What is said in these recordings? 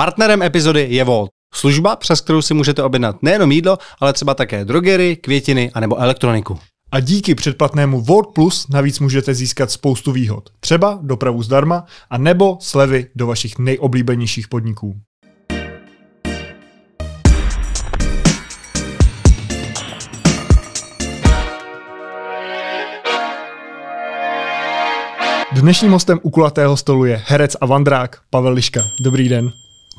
Partnerem epizody je Volt. Služba, přes kterou si můžete objednat nejenom jídlo, ale třeba také drogery, květiny anebo elektroniku. A díky předplatnému Word Plus navíc můžete získat spoustu výhod, třeba dopravu zdarma a nebo slevy do vašich nejoblíbenějších podniků. Dnešním hostem u kulatého stolu je herec a vandrák Pavel Liška. Dobrý den.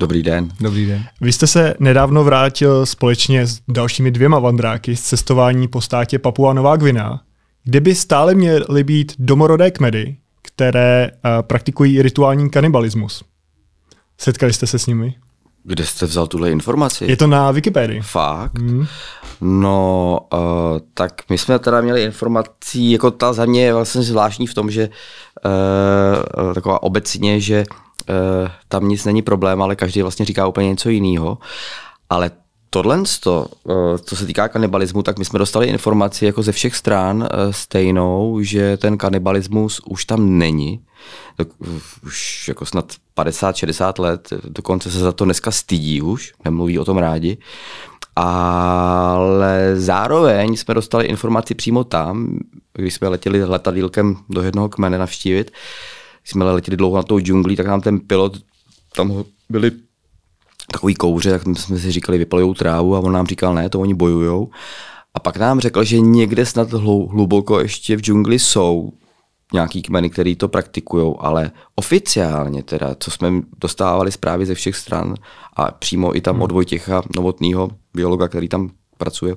Dobrý den. Dobrý den. Vy jste se nedávno vrátil společně s dalšími dvěma vandráky z cestování po státě Papua Nová Gvina, kde by stále měly být domorodé kmedy, které uh, praktikují rituální kanibalismus. Setkali jste se s nimi? Kde jste vzal tuhle informaci? Je to na Wikipedii. Fakt? Hmm. No, uh, tak my jsme teda měli informací, jako ta za mě je vlastně zvláštní v tom, že uh, taková obecně, že uh, Eh, tam nic není problém, ale každý vlastně říká úplně něco jiného. Ale tohle, to, eh, co se týká kanibalismu, tak my jsme dostali informaci jako ze všech stran eh, stejnou, že ten kanibalismus už tam není. Už jako snad 50-60 let, dokonce se za to dneska stydí už, nemluví o tom rádi. Ale zároveň jsme dostali informaci přímo tam, když jsme letěli letadílkem do jednoho kmene navštívit, jsme letěli dlouho na tou džunglí, tak nám ten pilot, tam byli takový kouře, tak jsme si říkali, vypalujou trávu a on nám říkal, ne, to oni bojujou. A pak nám řekl, že někde snad hluboko ještě v džungli jsou nějaký kmeny, který to praktikují, ale oficiálně teda, co jsme dostávali zprávy ze všech stran a přímo i tam hmm. od Vojtěcha Novotného, biologa, který tam pracuje,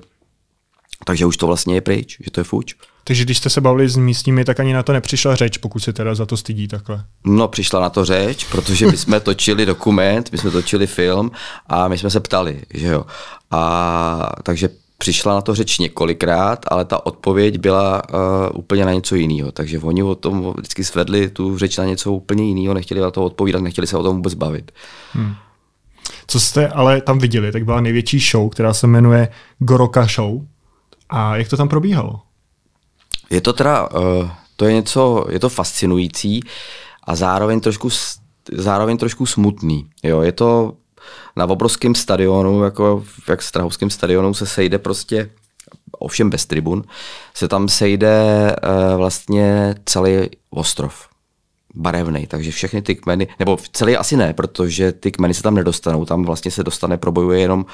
takže už to vlastně je pryč, že to je fuč. Takže když jste se bavili s místními, tak ani na to nepřišla řeč, pokud se teda za to stydí takhle. No, přišla na to řeč, protože my jsme točili dokument, my jsme točili film a my jsme se ptali, že jo. A takže přišla na to řeč několikrát, ale ta odpověď byla uh, úplně na něco jiného. Takže oni o tom vždycky svedli tu řeč na něco úplně jiného, nechtěli na to odpovídat, nechtěli se o tom vůbec bavit. Hmm. Co jste ale tam viděli, tak byla největší show, která se jmenuje Goroka Show. A jak to tam probíhalo? Je to teda, eh, to je něco, je to fascinující a zároveň trošku, zároveň trošku smutný. Jo, je to na obrovském stadionu, jako jak strahovském stadionu se sejde prostě ovšem bez tribun, se tam sejde eh, vlastně celý ostrov barevný, takže všechny ty kmeny, nebo celý asi ne, protože ty kmeny se tam nedostanou, tam vlastně se dostane, probojuje jenom uh,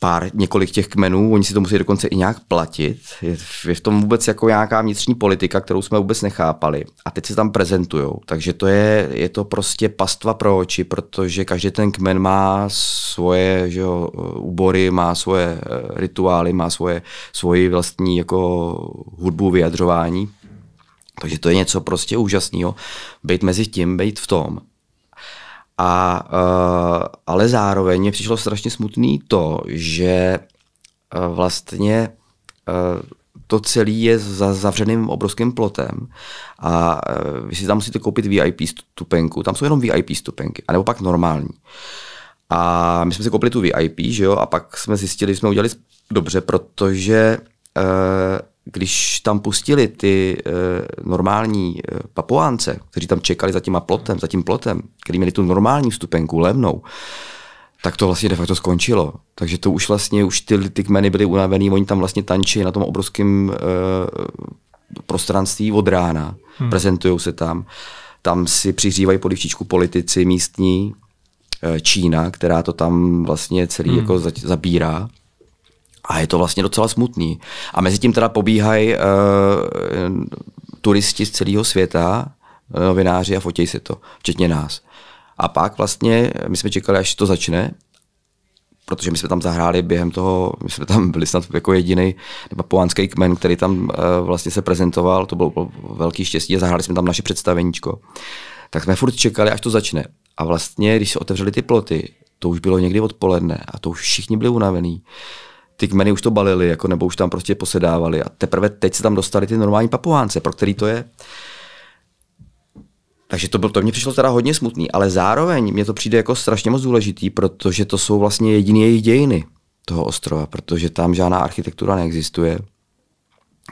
pár, několik těch kmenů, oni si to musí dokonce i nějak platit. Je, je v tom vůbec jako nějaká vnitřní politika, kterou jsme vůbec nechápali. A teď se tam prezentují. Takže to je, je to prostě pastva pro oči, protože každý ten kmen má svoje že jo, úbory, má svoje eh, rituály, má svoje, svoji vlastní jako hudbu vyjadřování. Takže to je něco prostě úžasného. Být mezi tím, být v tom. A, uh, ale zároveň mě přišlo strašně smutný to, že uh, vlastně uh, to celé je za zavřeným obrovským plotem a uh, vy si tam musíte koupit VIP stupenku, tam jsou jenom VIP stupenky, anebo pak normální. A my jsme si koupili tu VIP, že jo, a pak jsme zjistili, že jsme udělali dobře, protože uh, když tam pustili ty e, normální e, papuánce, kteří tam čekali za tím plotem, za tím plotem, který měli tu normální vstupenku levnou, tak to vlastně de facto skončilo. Takže to už vlastně, už ty, ty kmeny byly unavený, oni tam vlastně tančí na tom obrovském e, eh, prostranství od rána, hmm. prezentují se tam. Tam si přiřívají polivčičku politici místní, e, Čína, která to tam vlastně celý hmm. jako zabírá. A je to vlastně docela smutný. A mezi tím teda pobíhají uh, turisti z celého světa, eh, novináři a fotí si to, včetně nás. A pak vlastně eh, my jsme čekali, až to začne, protože my jsme tam zahráli během toho, my jsme tam byli snad jako jediný papuánský kmen, který tam uh, vlastně se prezentoval, to bylo, velký štěstí a zahráli jsme tam naše představeníčko. Tak jsme furt čekali, až to začne. A vlastně, když se otevřely ty ploty, to už bylo někdy odpoledne a to už všichni byli unavení ty kmeny už to balili, jako, nebo už tam prostě posedávali. A teprve teď se tam dostali ty normální papuánce, pro který to je. Takže to, bylo, to mě přišlo teda hodně smutný, ale zároveň mě to přijde jako strašně moc důležitý, protože to jsou vlastně jediné jejich dějiny toho ostrova, protože tam žádná architektura neexistuje.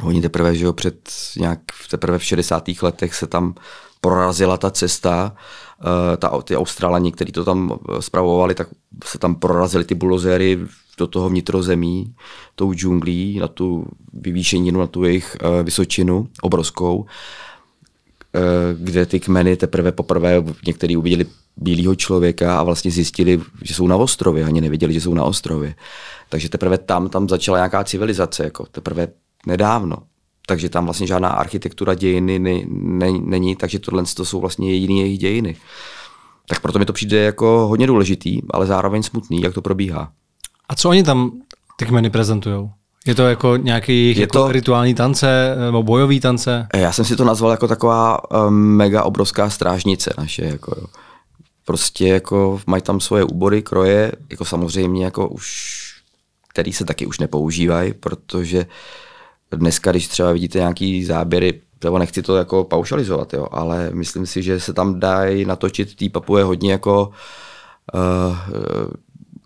Oni teprve, že jo, před nějak teprve v 60. letech se tam prorazila ta cesta, eh, ta, ty Australani, kteří to tam spravovali, tak se tam prorazili ty bulozéry do toho vnitrozemí, tou džunglí, na tu vyvýšeninu, na tu jejich eh, vysočinu obrovskou, eh, kde ty kmeny teprve poprvé některý uviděli bílého člověka a vlastně zjistili, že jsou na ostrově, ani nevěděli, že jsou na ostrově. Takže teprve tam, tam začala nějaká civilizace, jako teprve nedávno. Takže tam vlastně žádná architektura dějiny ne, ne, není, takže tohle to jsou vlastně jediné jejich dějiny. Tak proto mi to přijde jako hodně důležitý, ale zároveň smutný, jak to probíhá. A co oni tam ty kmeny prezentují? Je to jako nějaký je jako to, rituální tance nebo bojový tance? Já jsem si to nazval jako taková eh, mega obrovská strážnice naše. Jako, jo. Prostě jako mají tam svoje úbory, kroje, jako samozřejmě jako už, který se taky už nepoužívají, protože dneska, když třeba vidíte nějaký záběry, nebo nechci to jako paušalizovat, jo, ale myslím si, že se tam dají natočit tý papuje hodně jako uh,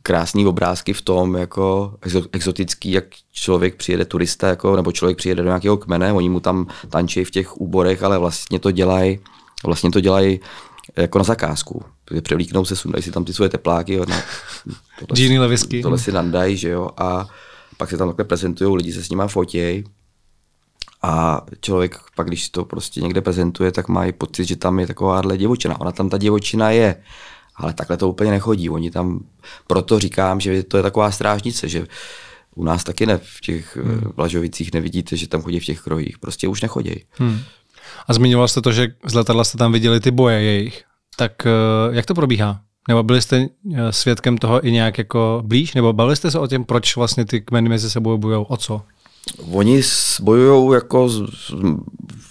krásné obrázky v tom, jako exotický, jak člověk přijede turista, jako, nebo člověk přijede do nějakého kmene, oni mu tam tančí v těch úborech, ale vlastně to dělají vlastně to dělají jako na zakázku. Převlíknou se, sundají si tam ty svoje tepláky, jo, na, tohle, si, Levisky. tohle si nandají, že jo, a pak se tam takhle prezentují, lidi se s nima fotí. a člověk pak, když to prostě někde prezentuje, tak má i pocit, že tam je takováhle divočina. Ona tam ta divočina je, ale takhle to úplně nechodí. Oni tam, proto říkám, že to je taková strážnice, že u nás taky ne, v těch eh, hmm. Vlažovicích nevidíte, že tam chodí v těch krojích. Prostě už nechodí. Hmm. A zmiňoval jste to, že z letadla jste tam viděli ty boje jejich. Tak eh, jak to probíhá? Nebo byli jste eh, svědkem toho i nějak jako blíž? Nebo bavili jste se o tom, proč vlastně ty kmeny mezi sebou bojují? O co? Oni bojují jako,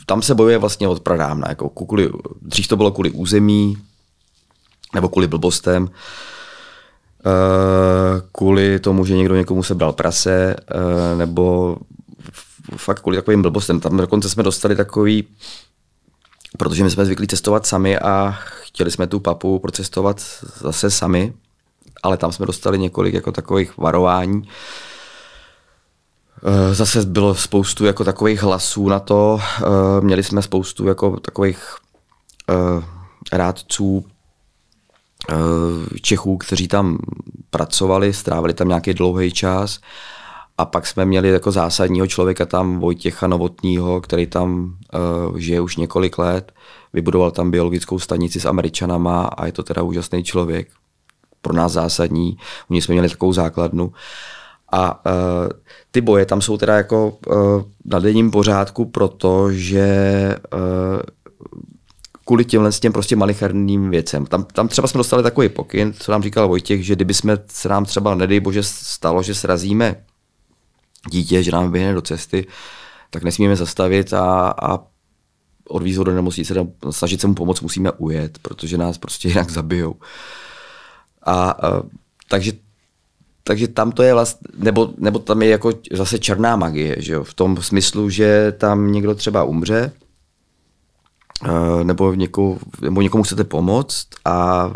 tam se bojuje vlastně od pradávna, jako kvůli, dřív to bylo kvůli území, nebo kvůli blbostem, eh, kvůli tomu, že někdo někomu sebral prase, eh, nebo fakt kvůli takovým blbostem. Tam dokonce jsme dostali takový, protože my jsme zvyklí cestovat sami a chtěli jsme tu papu procestovat zase sami, ale tam jsme dostali několik jako takových varování. Eh, zase bylo spoustu jako takových hlasů na to, měli jsme spoustu jako takových rádců, Eh, Čechů, kteří tam pracovali, strávili tam nějaký dlouhý čas a pak jsme měli jako zásadního člověka tam, Vojtěcha Novotního, který tam uh, žije už několik let. Vybudoval tam biologickou stanici s Američanama a je to teda úžasný člověk. Pro nás zásadní. U něj jsme měli takovou základnu. A uh, ty boje tam jsou teda jako uh, na denním pořádku, protože uh, kvůli těmhle s těm prostě malicherným věcem. Tam, tam třeba jsme dostali takový pokyn, co nám říkal Vojtěch, že kdyby jsme se nám třeba, nedej bože, stalo, že srazíme dítě, že nám běhne do cesty, tak nesmíme zastavit a, a od ho do nemocnice, snažit se mu pomoct, musíme ujet, protože nás prostě jinak zabijou. A, a takže takže tam to je vlastně, nebo, nebo tam je jako zase černá magie, že jo? v tom smyslu, že tam někdo třeba umře, Eh, nebo, někomu, nebo někomu chcete pomoct a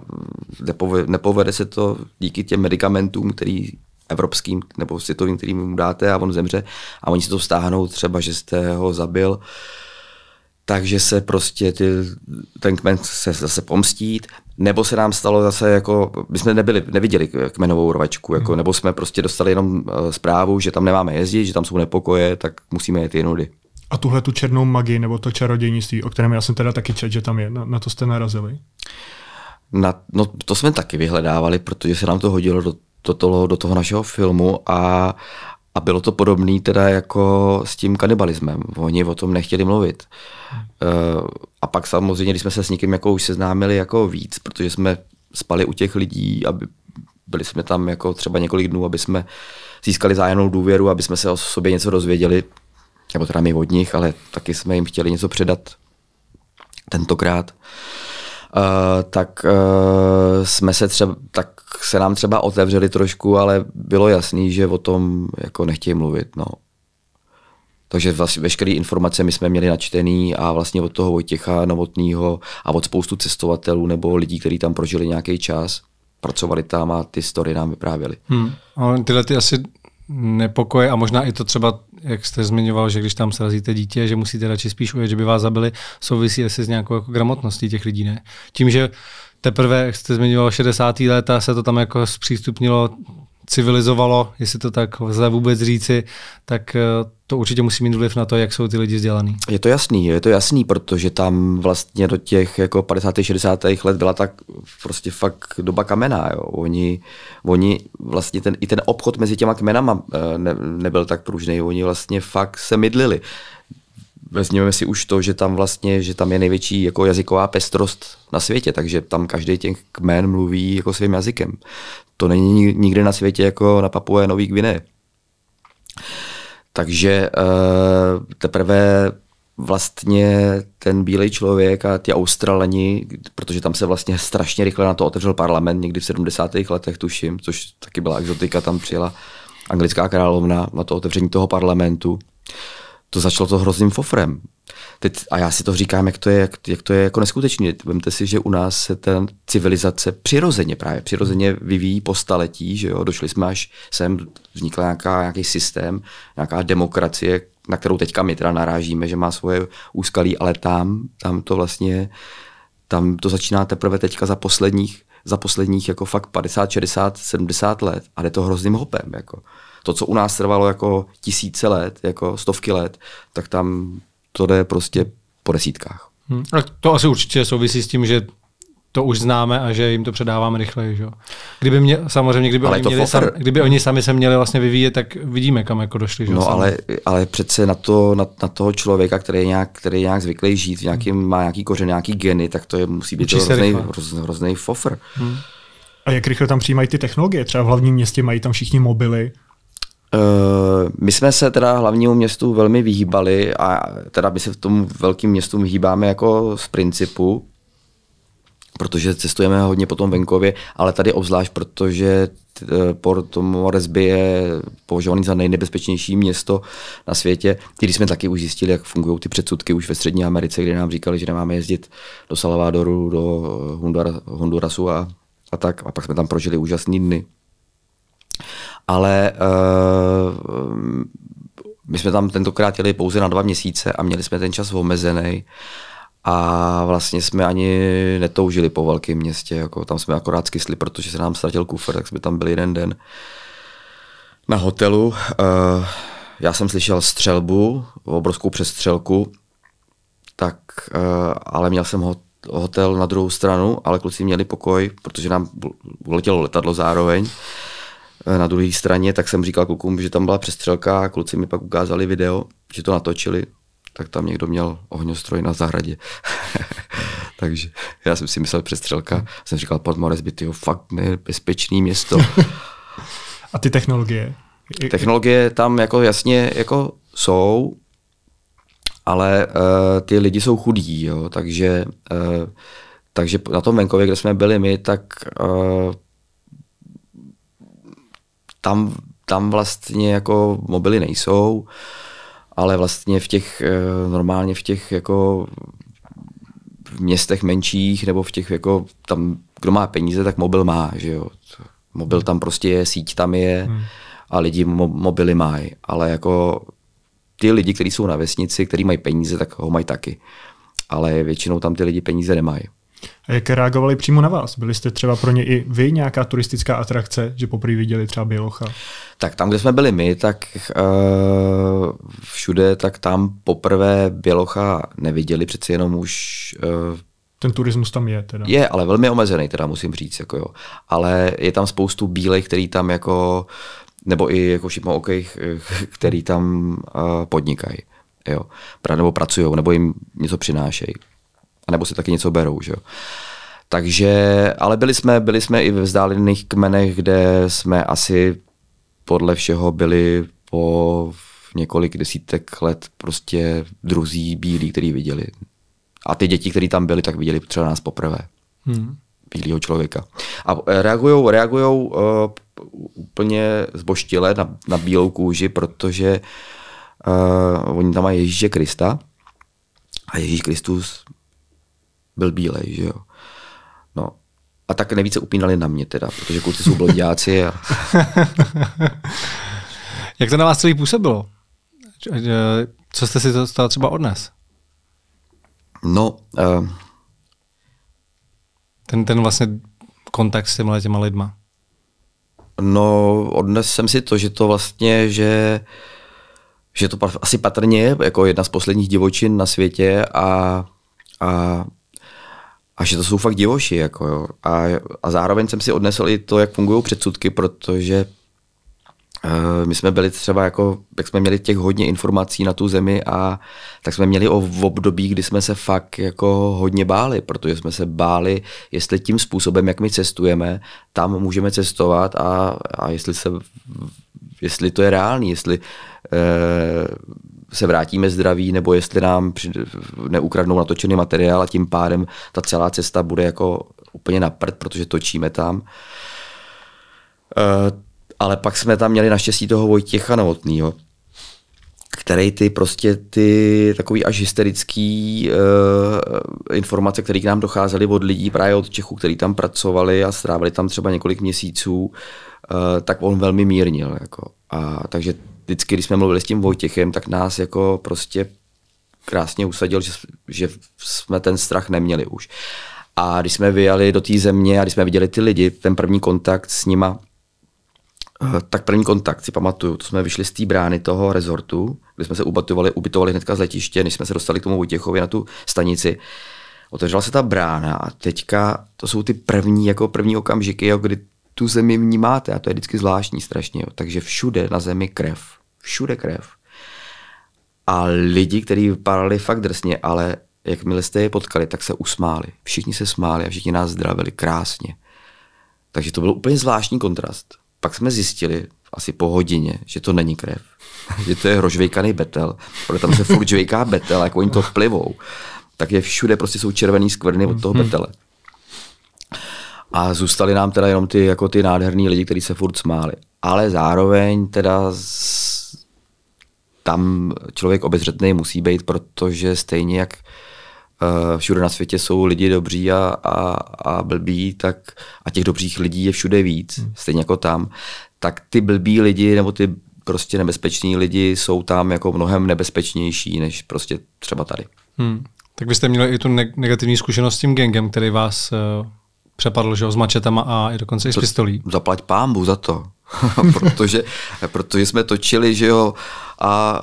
nepovede, nepovede se to díky těm medicamentům, který evropským nebo světovým, kterým mu dáte a on zemře a oni si to stáhnou třeba, že jste ho zabil. Takže se prostě ty, ten kmen se zase pomstít, nebo se nám stalo zase jako, my jsme nebyli, neviděli kmenovou rovačku, jako, hmm. nebo jsme prostě dostali jenom eh, zprávu, že tam nemáme jezdit, že tam jsou nepokoje, tak musíme jet jinudy. A tuhle tu černou magii nebo to čarodějnictví, o kterém já jsem teda taky čet, že tam je, na, na to jste narazili? Na, no to jsme taky vyhledávali, protože se nám to hodilo do, do, toho, do toho našeho filmu a, a bylo to podobné teda jako s tím kanibalismem. Oni o tom nechtěli mluvit. Hmm. Eh, a pak samozřejmě, když jsme se s někým jako už seznámili jako víc, protože jsme spali u těch lidí, aby byli jsme tam jako třeba několik dnů, aby jsme získali zájemnou důvěru, aby jsme se o sobě něco dozvěděli, nebo teda my od nich, ale taky jsme jim chtěli něco předat tentokrát, uh, tak uh, jsme se třeba, tak se nám třeba otevřeli trošku, ale bylo jasný, že o tom jako nechtějí mluvit, no. Takže vlastně veškeré informace my jsme měli načtený a vlastně od toho Vojtěcha Novotného a od spoustu cestovatelů nebo lidí, kteří tam prožili nějaký čas, pracovali tam a ty story nám vyprávěli. Hmm. A tyhle ty asi nepokoje a možná i to třeba, jak jste zmiňoval, že když tam srazíte dítě, že musíte radši spíš ujet, že by vás zabili, souvisí asi s nějakou jako gramotností těch lidí, ne? Tím, že teprve, jak jste zmiňoval, 60. léta se to tam jako zpřístupnilo, civilizovalo, jestli to tak lze vůbec říci, tak eh, to určitě musí mít vliv na to, jak jsou ty lidi vzdělaný. Je to jasný, je to jasný, protože tam vlastně do těch jako 50. 60. let byla tak prostě fakt doba kamená. Jo. Oni, oni vlastně ten, i ten obchod mezi těma kmenama eh, ne, nebyl tak pružný, oni vlastně fakt se mydlili. Vezměme si už to, že tam vlastně, že tam je největší jako jazyková pestrost na světě, takže tam každý těch kmen mluví jako svým jazykem. To není nikde na světě jako na Papuje Nový Gvineje. Takže uh, teprve vlastně ten bílý člověk a ti Australani, protože tam se vlastně strašně rychle na to otevřel parlament, někdy v 70. letech, tuším, což taky byla exotika, tam přijela anglická královna na to otevření toho parlamentu to začalo to hrozným fofrem. Teď, a já si to říkám, jak to je, jak, jak to je jako neskutečný. Vemte si, že u nás se ta civilizace přirozeně právě, přirozeně vyvíjí po staletí, že jo, došli jsme až sem, vznikl nějaká, nějaký systém, nějaká demokracie, na kterou teďka my teda narážíme, že má svoje úskalí, ale tam, tam to vlastně, tam to začíná teprve teďka za posledních, za posledních jako fakt 50, 60, 70 let a jde to hrozným hopem, jako to, co u nás trvalo jako tisíce let, jako stovky let, tak tam to jde prostě po desítkách. Hmm. A to asi určitě souvisí s tím, že to už známe a že jim to předáváme rychleji. Že? Kdyby mě, samozřejmě, kdyby oni, měli sam, kdyby oni sami se měli vlastně vyvíjet, tak vidíme, kam jako došli. Že? No, ale, ale přece na, to, na, na, toho člověka, který je nějak, který je nějak zvyklý žít, v hmm. má nějaký kořen, nějaký geny, tak to je, musí být hrozný fofr. Hmm. A jak rychle tam přijímají ty technologie? Třeba v hlavním městě mají tam všichni mobily Eh, my jsme se teda hlavnímu městu velmi vyhýbali a teda my se v tom velkým městu vyhýbáme jako z principu, protože cestujeme hodně po tom venkově, ale tady obzvlášť, protože eh, Port Moresby je považovaný za nejnebezpečnější město na světě. Když jsme taky už zjistili, jak fungují ty předsudky už ve Střední Americe, kde nám říkali, že nemáme jezdit do Salvadoru, do Hondurasu a, a tak. A pak jsme tam prožili úžasný dny ale uh, my jsme tam tentokrát jeli pouze na dva měsíce a měli jsme ten čas omezený a vlastně jsme ani netoužili po velkém městě, jako tam jsme akorát skysli, protože se nám ztratil kufr, tak jsme tam byli jeden den na hotelu. Uh, já jsem slyšel střelbu, obrovskou přestřelku, tak, uh, ale měl jsem hotel na druhou stranu, ale kluci měli pokoj, protože nám uletělo letadlo zároveň. Eh, na druhé straně, tak jsem říkal klukům, že tam byla přestřelka a kluci mi pak ukázali video, že to natočili, tak tam někdo měl ohňostroj na zahradě. Takže já jsem si myslel přestřelka, jsem říkal, Podmores by tyho fakt nebezpečný město. a ty technologie? Technologie tam jako jasně jako jsou, ale uh, ty lidi jsou chudí, jo, takže, uh, takže na tom venkově, kde jsme byli my, tak uh, tam, tam vlastně jako mobily nejsou, ale vlastně v těch, eh, normálně v těch jako městech menších nebo v těch jako tam, kdo má peníze, tak mobil má, že jo. Mobil tam prostě je, síť tam je hmm. a lidi mo- mobily mají, ale jako ty lidi, kteří jsou na vesnici, kteří mají peníze, tak ho mají taky. Ale většinou tam ty lidi peníze nemají. A jak reagovali přímo na vás? Byli jste třeba pro ně i vy nějaká turistická atrakce, že poprvé viděli třeba Bělocha? Tak tam, kde jsme byli my, tak uh, všude, tak tam poprvé Bělocha neviděli, přeci jenom už uh, ten turismus tam je teda. Je, ale velmi omezený teda musím říct, jako jo. Ale je tam spoustu bílej, který tam jako, nebo i jako šipmookých, který tam uh, podnikají, jo. nebo pracují, nebo jim něco přinášejí. A nebo si taky něco berou, že jo. Takže, ale byli jsme, byli jsme i ve vzdálených kmenech, kde jsme asi podle všeho byli po několik desítek let prostě druzí bílí, který viděli. A ty děti, které tam byly, tak viděli třeba nás poprvé. Hmm. Bílého člověka. A reagují eh, reagujou, uh, úplně zboštile na, na bílou kůži, protože uh, oni tam mají Ježíše Krista a Ježíš Kristus byl bílej, že jo. No, a tak nejvíce upínali na mě teda, protože kluci jsou blondiáci. A... Jak to na vás celý působilo? Co jste si to třeba od nás? No, uh... ten, ten vlastně kontakt s těma těma lidma. No, odnes jsem si to, že to vlastně, že že to asi patrně je jako jedna z posledních divočin na světě a, a a že to jsou fakt divoši, jako jo. A, a zároveň jsem si odnesl i to, jak fungují předsudky, protože uh, my jsme byli třeba jako, jak jsme měli těch hodně informací na tu zemi a tak jsme měli o v období, kdy jsme se fakt jako hodně báli, protože jsme se báli, jestli tím způsobem, jak my cestujeme, tam můžeme cestovat a, a jestli se, jestli to je reálný, jestli uh, se vrátíme zdraví, nebo jestli nám neukradnou natočený materiál a tím pádem ta celá cesta bude jako úplně na prd, protože točíme tam. E, ale pak jsme tam měli naštěstí toho Vojtěcha Novotnýho, který ty prostě ty takový až hysterický uh, informace, které k nám docházely od lidí právě od Čechů, kteří tam pracovali a strávili tam třeba několik měsíců, uh, tak on velmi mírnil. Jako. A, takže vždycky, když jsme mluvili s tím Vojtěchem, tak nás jako prostě krásně usadil, že, že jsme ten strach neměli už. A když jsme vyjeli do té země a když jsme viděli ty lidi, ten první kontakt s nima, eh, tak první kontakt si pamatuju, to jsme vyšli z té brány toho rezortu, kde jsme se ubytovali, ubytovali hnedka z letiště, než jsme se dostali k tomu Vojtěchovi na tu stanici. Otevřela se ta brána a teďka to jsou ty první, jako první okamžiky, jo, kdy tu zemi vnímáte a to je vždycky zvláštní strašně. Jo. Takže všude na zemi krev všude krev. A lidi, kteří vypadali fakt drsně, ale jakmile jste je potkali, tak se usmáli. Všichni se smáli a všichni nás zdravili krásně. Takže to byl úplně zvláštní kontrast. Pak jsme zjistili, asi po hodině, že to není krev. že to je hrožvejkaný betel, protože tam se furt žvejká betel, jako oni to plivou. je všude prostě jsou červený skvrny od toho mhm. betele. A zůstali nám teda jenom ty, jako ty nádherný lidi, kteří se furt smáli. Ale zároveň teda tam člověk obezřetný musí být, protože stejně jak eh, všude na světě jsou lidi dobří a, a, a blbí, tak a těch dobrých lidí je všude víc, hmm. stejně jako tam, tak ty blbí lidi nebo ty prostě nebezpeční lidi jsou tam jako mnohem nebezpečnější než prostě třeba tady. Hmm. Tak byste měli i tu negativní zkušenost s tím gengem, který vás eh, přepadl, že ho, s mačetama a i dokonce i s pistolí. Zaplať pámbu za to, protože, protože jsme točili, že jo, a, a,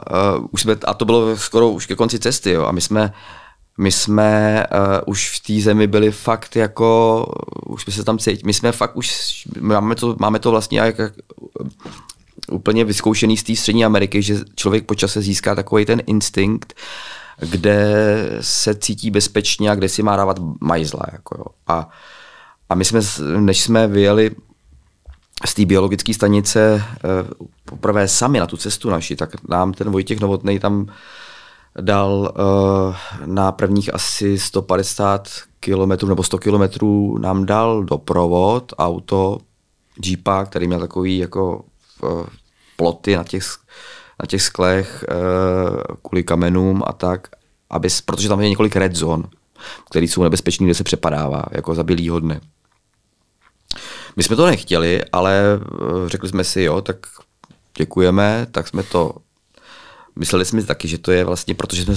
už jsme, a to bylo skoro už ke konci cesty, jo, a my jsme, my jsme uh, už v té zemi byli fakt jako, už jsme se tam cítili, my jsme fakt už, máme to, máme to vlastně jak, jak, úplně vyzkoušený z té střední Ameriky, že člověk po čase získá takový ten instinkt, kde se cítí bezpečně a kde si má dávat majzla. Jako jo. A uh, a my jsme, než jsme vyjeli z té biologické stanice eh, poprvé sami na tu cestu naši, tak nám ten Vojtěch Novotný tam dal eh, na prvních asi 150 kilometrů nebo 100 kilometrů nám dal doprovod, auto, jeepa, který měl takový jako eh, ploty na těch, na těch sklech kvůli kamenům a tak, aby, protože tam je několik red zone, které jsou nebezpečné, kde se přepadává, jako za bílýho dne. My jsme to nechtěli, ale eh, řekli jsme si, jo, tak děkujeme, tak jsme to, mysleli jsme taky, že to je vlastně, protože jsme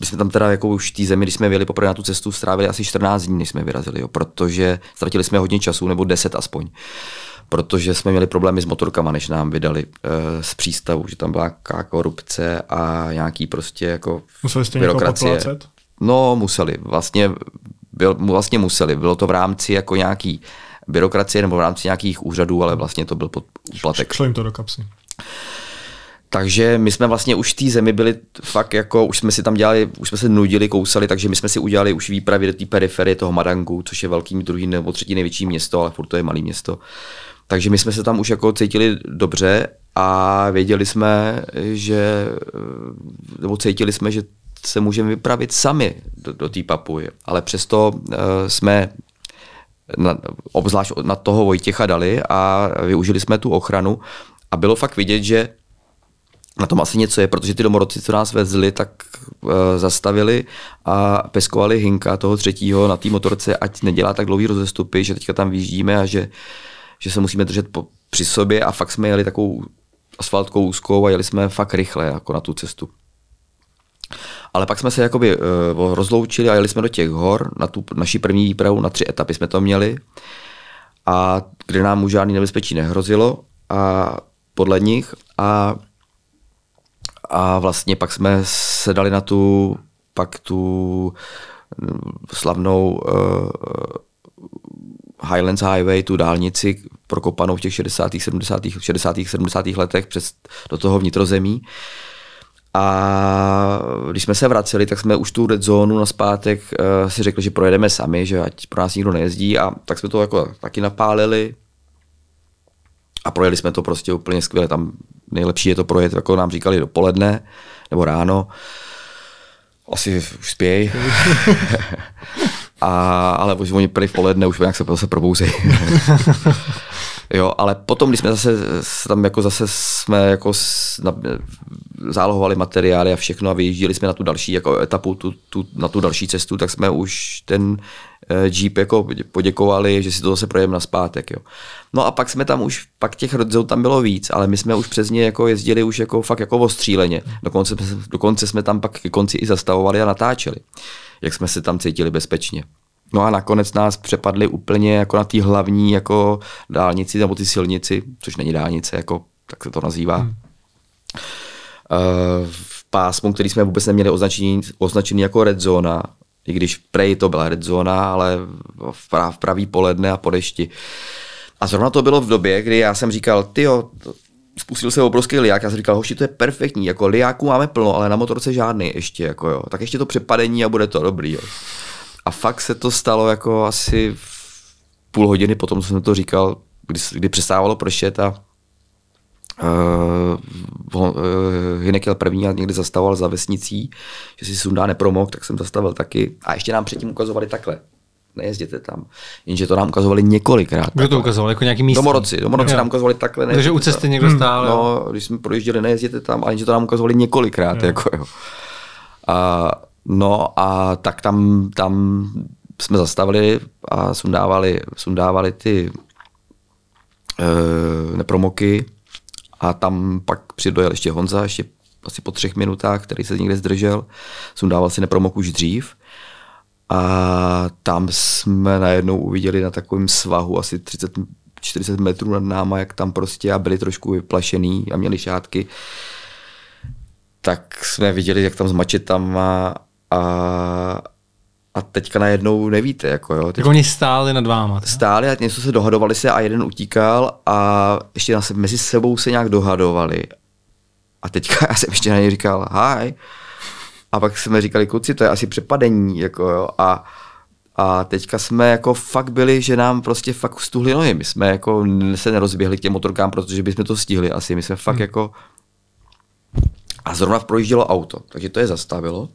my jsme tam teda jako už té zemi, když jsme vyjeli poprvé na tu cestu, strávili asi 14 dní, než jsme vyrazili, jo, protože ztratili jsme hodně času, nebo 10 aspoň, protože jsme měli problémy s motorkama, než nám vydali e, z přístavu, že tam byla nějaká korupce a nějaký prostě jako Museli jste byrokracie. No, museli. Vlastně, byl, vlastně museli. Bylo to v rámci jako nějaký byrokracie nebo v rámci nějakých úřadů, ale vlastně to byl pod úplatek. Šlo jim to do kapsy. Takže my jsme vlastně už v té zemi byli fakt jako, už jsme si tam dělali, už jsme se nudili, kousali, takže my jsme si udělali už výpravy do té periferie toho Madangu, což je velký druhý nebo třetí největší město, ale furt to je malý město. Takže my jsme se tam už jako cítili dobře a věděli jsme, že, nebo cítili jsme, že se můžeme vypravit sami do, do té papuji, ale přesto uh, jsme na, obzvlášť na toho Vojtěcha dali a využili jsme tu ochranu a bylo fakt vidět, že na tom asi něco je, protože ty domorodci, co nás vezli, tak e, zastavili a peskovali Hinka toho třetího na té motorce, ať nedělá tak dlouhý rozestupy, že teďka tam vyjíždíme a že, že se musíme držet po, při sobě a fakt jsme jeli takovou asfaltkou úzkou a jeli jsme fakt rychle jako na tu cestu. Ale pak jsme se jakoby uh, rozloučili a jeli jsme do těch hor na tu naši první výpravu, na tři etapy jsme to měli. A kde nám už žádný nebezpečí nehrozilo a podle nich a, a vlastně pak jsme se dali na tu pak tu mm, slavnou uh, Highlands Highway, tu dálnici prokopanou v těch 60. 70. 60. 70. letech přes do toho vnitrozemí. Uh, a když jsme se vraceli, tak jsme už tu red zónu na zpátek uh, si řekli, že projedeme sami, že ať pro nás nikdo nejezdí a tak jsme to jako taky napálili a projeli jsme to prostě úplně skvěle. Tam nejlepší je to projet, jako nám říkali, dopoledne nebo ráno. Asi už spěj. a, ale už oni prý v poledne už nějak se, se probouzejí. Jo, ale potom, když jsme zase tam jako zase jsme jako zálohovali materiály a všechno a vyjížděli jsme na tu další jako etapu, tu, tu, na tu další cestu, tak jsme už ten eh, Jeep jako poděkovali, že si to zase projeme na zpátek. Jo. No a pak jsme tam už, pak těch rodzů tam bylo víc, ale my jsme už přes ně jako jezdili už jako fakt jako ostříleně. Dokonce, dokonce jsme tam pak ke konci i zastavovali a natáčeli, jak jsme se tam cítili bezpečně. No a nakonec nás přepadli úplně jako na té hlavní jako dálnici nebo ty silnici, což není dálnice, jako, tak se to nazývá. Hmm. Uh, v pásmu, který jsme vůbec neměli označený, označený jako red zóna, i když prej to byla red zóna, ale v, prav, v pravý poledne a po dešti. A zrovna to bylo v době, kdy já jsem říkal, ty spustil se obrovský liák. Já jsem říkal, hoši, to je perfektní, jako liáku máme plno, ale na motorce žádný ještě, jako jo. Tak ještě to přepadení a bude to dobrý, jo. A fakt se to stalo jako asi půl hodiny potom, co jsem to říkal, kdy, kdy přestávalo pršet a uh, e, uh, Hinek e, jel první a někdy zastavoval za vesnicí, že si sundá nepromok, tak jsem zastavil taky. A ještě nám předtím ukazovali takhle. Nejezděte tam. Jenže to nám ukazovali několikrát. Kdo to ukazoval? Jako nějaký místní? Domoroci. Domoroci jo. nám ukazovali takhle. Takže u cesty někdo stál. Hmm. No, když jsme projížděli, nejezděte tam, ale jenže to nám ukazovali několikrát. Jo. Jako, jo. A No a tak tam, tam jsme zastavili a sundávali, sundávali ty e, nepromoky a tam pak přidojel ještě Honza, ještě asi po třech minutách, který se někde zdržel. Sundával si nepromok už dřív. A tam jsme najednou uviděli na takovém svahu asi 30, 40 metrů nad náma, jak tam prostě a byli trošku vyplašený a měli šátky. Tak jsme viděli, jak tam s mačetama a, a teďka najednou nevíte. Jako, jo. Teď, jako oni stáli nad váma. Tak? Stáli a něco se dohadovali se a jeden utíkal a ještě na se, mezi sebou se nějak dohadovali. A teďka já jsem ještě na něj říkal hi. A pak jsme říkali, kluci, to je asi přepadení. Jako, jo. A, a teďka jsme jako fakt byli, že nám prostě fakt stuhli nohy. My jsme jako se nerozběhli k těm motorkám, protože bychom to stihli asi. My jsme fakt hmm. jako... A zrovna projíždělo auto, takže to je zastavilo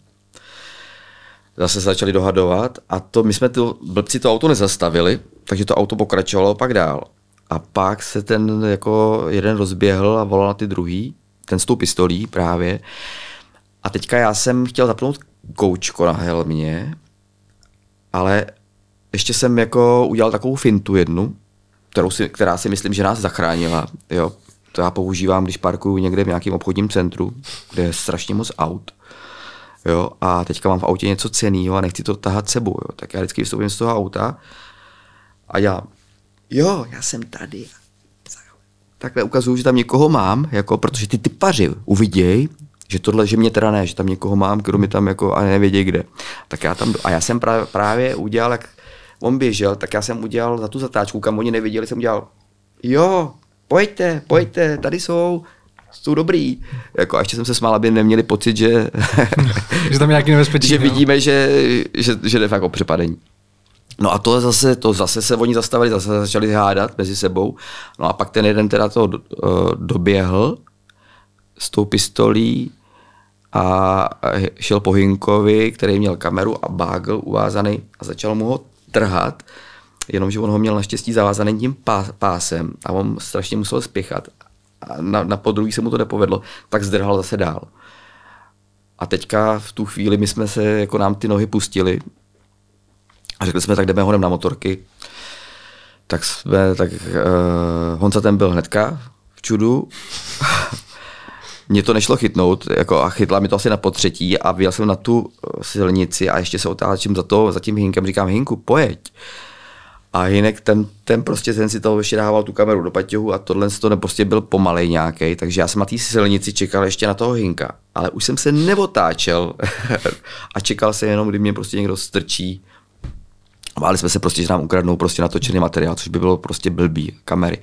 zase začali dohadovat a to, my jsme tu blbci to auto nezastavili, takže to auto pokračovalo pak dál. A pak se ten jako jeden rozběhl a volal na ty druhý, ten s tou pistolí právě. A teďka já jsem chtěl zapnout koučko na helmě, ale ještě jsem jako udělal takovou fintu jednu, kterou si, která si myslím, že nás zachránila. Jo. To já používám, když parkuju někde v nějakém obchodním centru, kde je strašně moc aut jo, a teďka mám v autě něco cenného a nechci to tahat sebou, jo, tak já vždycky vystoupím z toho auta a já, jo, já jsem tady. Takhle ukazuju, že tam někoho mám, jako, protože ty typaři uviděj, že tohle, že mě teda ne, že tam někoho mám, kdo mi tam jako a nevědí kde. Tak já tam, a já jsem právě, právě udělal, jak on běžel, tak já jsem udělal za tu zatáčku, kam oni neviděli, jsem udělal, jo, pojďte, pojďte, tady jsou, jsou dobrý. Jako, a ještě jsem se smál, aby neměli pocit, že, že tam je nějaký nebezpečí. že no. vidíme, že, že, že jde jako přepadení. No a to zase, to zase se oni zastavili, zase začali hádat mezi sebou. No a pak ten jeden teda to uh, doběhl s tou pistolí a šel po Hinkovi, který měl kameru a bágl uvázaný a začal mu ho trhat, jenomže on ho měl naštěstí zavázaný tím pásem a on strašně musel spěchat na, na podruhý se mu to nepovedlo, tak zdrhal zase dál. A teďka v tu chvíli my jsme se, jako nám ty nohy pustili a řekli jsme, tak jdeme honem na motorky. Tak jsme, tak uh, Honza ten byl hnedka v čudu. Mně to nešlo chytnout jako, a chytla mi to asi na potřetí a vyjel jsem na tu silnici a ještě se otáčím za, to, za tím Hinkem, říkám Hinku, pojeď. Uh, a jinak ten, ten prostě ten si toho ještě dával tu kameru do paťohu a tohle to prostě byl pomalej nějaký, takže já jsem na té silnici čekal ještě na toho Hinka, ale už jsem se nevotáčel a čekal jsem jenom, kdy mě prostě někdo strčí. Báli jsme se prostě, že nám ukradnou prostě natočený materiál, což by bylo prostě blbý, kamery.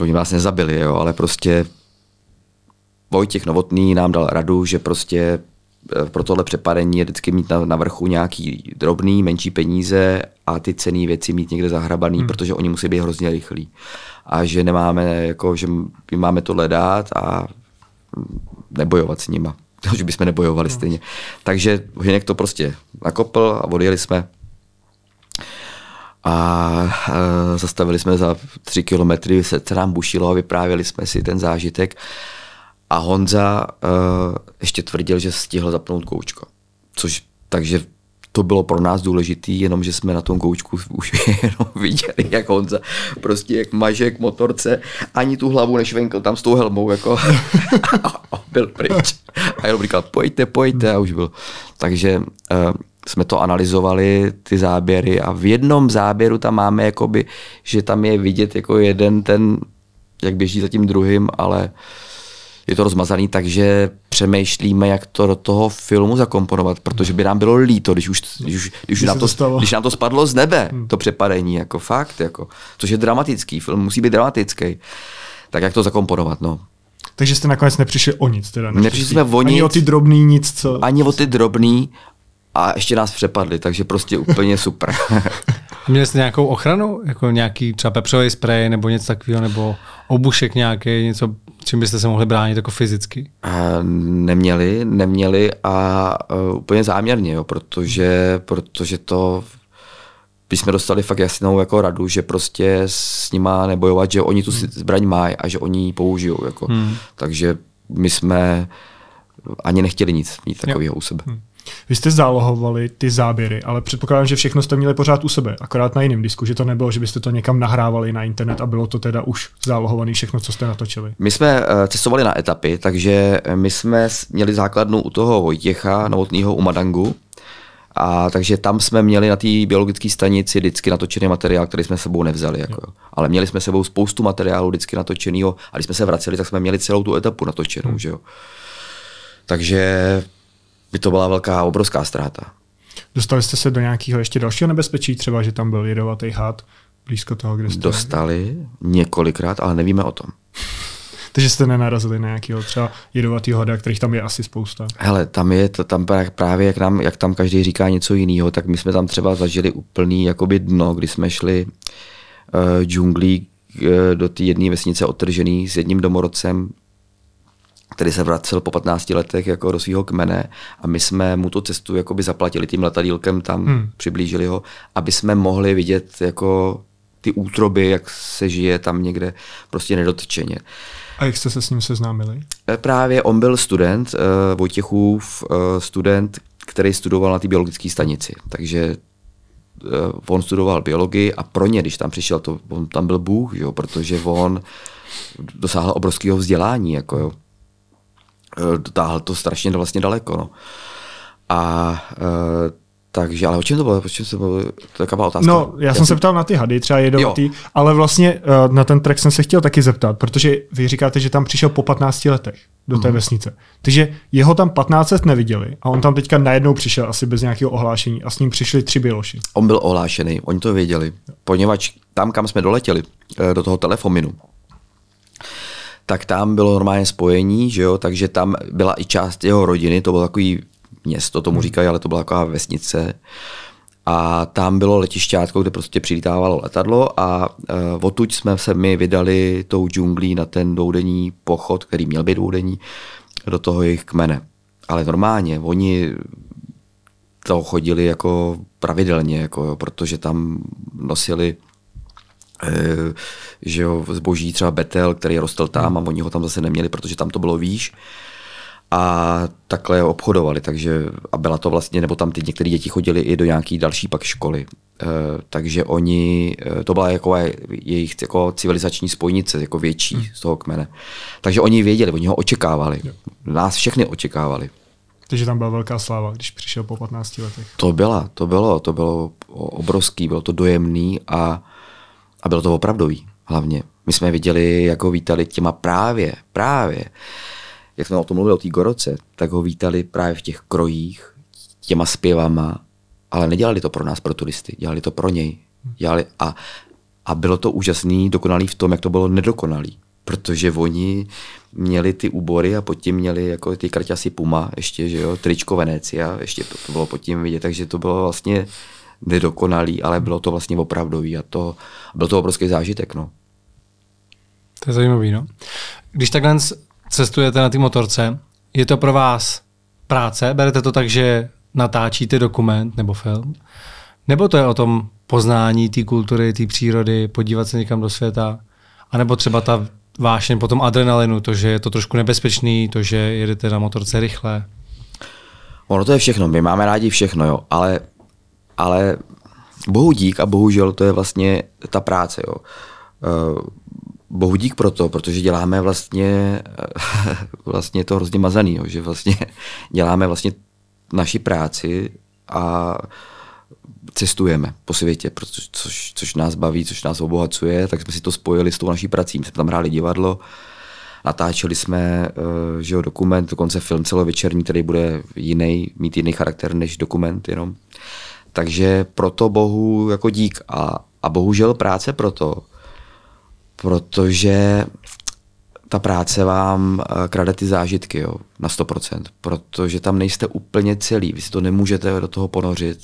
Oni nás nezabili, jo, ale prostě Vojtěch Novotný nám dal radu, že prostě Eh, pro tohle přepadení je vždycky mít na, na vrchu nějaký drobný, menší peníze a ty cené věci mít někde zahrabaný, hmm. protože oni musí být hrozně rychlí. A že nemáme, jako, že my máme tohle dát a nebojovat s nima. že bychom nebojovali hmm. stejně. Takže Hinek to prostě nakopl a odjeli jsme a e, zastavili jsme za tři kilometry, se, se nám bušilo a vyprávěli jsme si ten zážitek. A Honza uh, ještě tvrdil, že stihl zapnout koučko. Což, takže to bylo pro nás důležitý, jenom že jsme na tom koučku už jenom viděli, jak Honza prostě jak maže k motorce, ani tu hlavu nešvenkl tam s tou helmou, jako a byl pryč. A jenom říkal, pojďte, pojďte a už byl. Takže uh, jsme to analyzovali, ty záběry a v jednom záběru tam máme jakoby, že tam je vidět jako jeden ten, jak běží za tím druhým, ale uh, je to rozmazaný, takže přemýšlíme, jak to do toho filmu zakomponovat, protože by nám bylo líto, když už, když, když, když, nám, to, to když nám to spadlo z nebe, hmm. to přepadení, jako fakt, jako, což je dramatický, film musí být dramatický. Tak jak to zakomponovat, no. Takže jste nakonec nepřišli o nic teda. Nepřišli, nepřišli jsme o nic. Ani o ty drobný nic, co... Ani o ty drobný a ještě nás přepadli, takže prostě úplně super. Měli jste nějakou ochranu? Jako nějaký třeba pepřový sprej nebo něco takového, nebo obušek nějaký, něco, čím byste se mohli bránit jako fyzicky? A neměli, neměli a uh, úplně záměrně, jo, protože, protože to když jsme dostali fakt jasnou jako radu, že prostě s nima nebojovat, že oni tu hmm. zbraň mají a že oni ji použijou. Jako. Hmm. Takže my jsme ani nechtěli nic mít takového u sebe. Hmm. Vy jste zálohovali ty záběry, ale předpokládám, že všechno jste měli pořád u sebe, akorát na jiném disku, že to nebylo, že byste to někam nahrávali na internet a bylo to teda už zálohované všechno, co jste natočili. My jsme eh, cestovali na etapy, takže eh, my jsme měli základnu u toho Vojtěcha, novotního u Madangu, a takže tam jsme měli na té biologické stanici vždycky natočený materiál, který jsme sebou nevzali. Jako, jo. Ale měli jsme sebou spoustu materiálu vždycky natočeného a když jsme se vraceli, tak jsme měli celou tu etapu natočenou. Hmm. Že jo. Takže by to byla velká, obrovská ztráta. Dostali jste se do nějakého ještě dalšího nebezpečí, třeba že tam byl jedovatý had blízko toho, kde jste? Dostali několikrát, ale nevíme o tom. Takže jste nenarazili na nějakého třeba jedovatého hada, kterých tam je asi spousta. Hele, tam je to, tam právě, jak, nám, jak tam každý říká něco jiného, tak my jsme tam třeba zažili úplný jakoby dno, kdy jsme šli uh, džunglí uh, do té jedné vesnice otržený s jedním domorodcem, který se vracel po 15 letech jako do svého kmene a my jsme mu tu cestu jakoby zaplatili tím letadílkem tam, hmm. přiblížili ho, aby jsme mohli vidět jako ty útroby, jak se žije tam někde prostě nedotčeně. A jak jste se s ním seznámili? E, právě on byl student, uh, Vojtěchův uh, student, který studoval na té biologické stanici. Takže uh, on studoval biologii a pro ně, když tam přišel, to, on tam byl Bůh, jo, protože on dosáhl obrovského vzdělání. Jako, jo dotáhl eh, to strašně vlastně daleko. No. A eh, takže, ale o čem to bylo? O čem se bylo? To je taková otázka. No, já, já jsem se ptal na ty hady, třeba jedovatý, ale vlastně uh, na ten track jsem se chtěl taky zeptat, protože vy říkáte, že tam přišel po 15 letech do té mm. vesnice. Takže jeho tam 15 let neviděli a on tam teďka najednou přišel asi bez nějakého ohlášení a s ním přišli tři běloši. On byl ohlášený, oni to věděli, poněvadž tam, kam jsme doletěli, do toho telefominu, tak tam bylo normálně spojení, že jo, takže tam byla i část jeho rodiny, to bylo takový město, tomu hmm. říkají, ale to byla taková vesnice. A tam bylo letišťátko, kde prostě přilítávalo letadlo a uh, odtud jsme se my vydali tou džunglí na ten doudenní pochod, který měl být doudenní, do toho jejich kmene. Ale normálně, oni to chodili jako pravidelně, jako, jo, protože tam nosili Eh, že jo, zboží, třeba Betel, který rostl tam hmm. a oni ho tam zase neměli, protože tam to bylo výš. A takhle obchodovali, takže a byla to vlastně, nebo tam ty některé děti chodili i do nějaké další pak školy. E, takže oni, eh, to byla jako jejich jako civilizační spojnice, jako větší hmm. z toho kmene. Takže oni věděli, oni ho očekávali. Nás všechny očekávali. Takže tam byla velká sláva, když přišel po 15 letech. To byla, to bylo, to bylo obrovský, bylo to dojemný a a bylo to opravdový hlavně. My jsme viděli, jak ho vítali těma právě, právě, jak jsme o tom mluvili, o té goroce, tak ho vítali právě v těch krojích, těma zpěvama, ale nedělali to pro nás, pro turisty, dělali to pro něj. Dělali a, a bylo to úžasný, dokonalý v tom, jak to bylo nedokonalý protože oni měli ty úbory a pod tím měli jako ty kraťasy Puma, ještě, že jo, tričko Venecia, ještě to, to bylo pod tím vidět, takže to bylo vlastně nedokonalý, ale bylo to vlastně opravdový a to, byl to obrovský zážitek. No. To je zajímavý, no. Když takhle cestujete na té motorce, je to pro vás práce? Berete to tak, že natáčíte dokument nebo film? Nebo to je o tom poznání té kultury, té přírody, podívat se někam do světa? A nebo třeba ta vášeň potom adrenalinu, to, že je to trošku nebezpečný, to, že jedete na motorce rychle? Ono to je všechno, my máme rádi všechno, jo, ale ale bohu dík a bohužel to je vlastně ta práce. Jo. Eh, bohu dík proto, protože děláme vlastně, vlastně to hrozně mazaný, jo, že vlastně děláme vlastně naši práci a cestujeme po světě, protože, což, což nás baví, což nás obohacuje, tak jsme si to spojili s tou naší prací. My jsme tam hráli divadlo, natáčeli jsme eh, že jo, dokument, dokonce film celovečerní, který bude jiný, mít jiný charakter než dokument jenom. Takže proto Bohu jako dík. A, a bohužel práce proto, protože ta práce vám eh, krade ty zážitky jo, na 100%, protože tam nejste úplně celý, vy si to nemůžete do toho ponořit,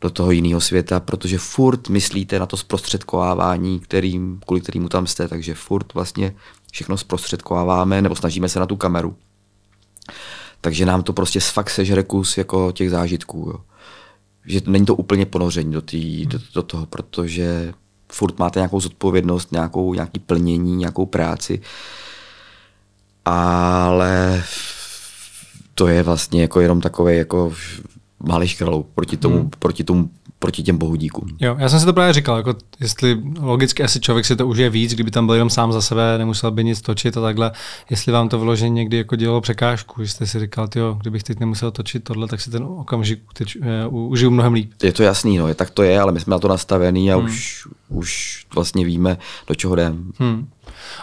do toho jiného světa, protože furt myslíte na to zprostředkovávání, kterým, kvůli kterému tam jste, takže furt vlastně všechno zprostředkováváme nebo snažíme se na tu kameru. Takže nám to prostě fakt sežere kus jako těch zážitků. Jo že to není to úplně ponoření do, tý, hmm. do, do toho, protože furt máte nějakou zodpovědnost, nějakou, nějaký plnění, nějakou práci, ale to je vlastně jako jenom takový jako malý škralou proti tomu, hmm. proti tomu proti těm pohudíkům. Jo, já jsem si to právě říkal, jako jestli logicky asi člověk si to užije víc, kdyby tam byl jenom sám za sebe, nemusel by nic točit a takhle, jestli vám to vložení, někdy jako dělalo překážku, že jste si říkal, jo, kdybych teď nemusel točit tohle, tak si ten okamžik teď, eh, uh, užiju mnohem líp. Je to jasný, no, tak to je, ale my jsme na to nastavený a hmm. už, už vlastně víme, do čeho jdeme. Hmm.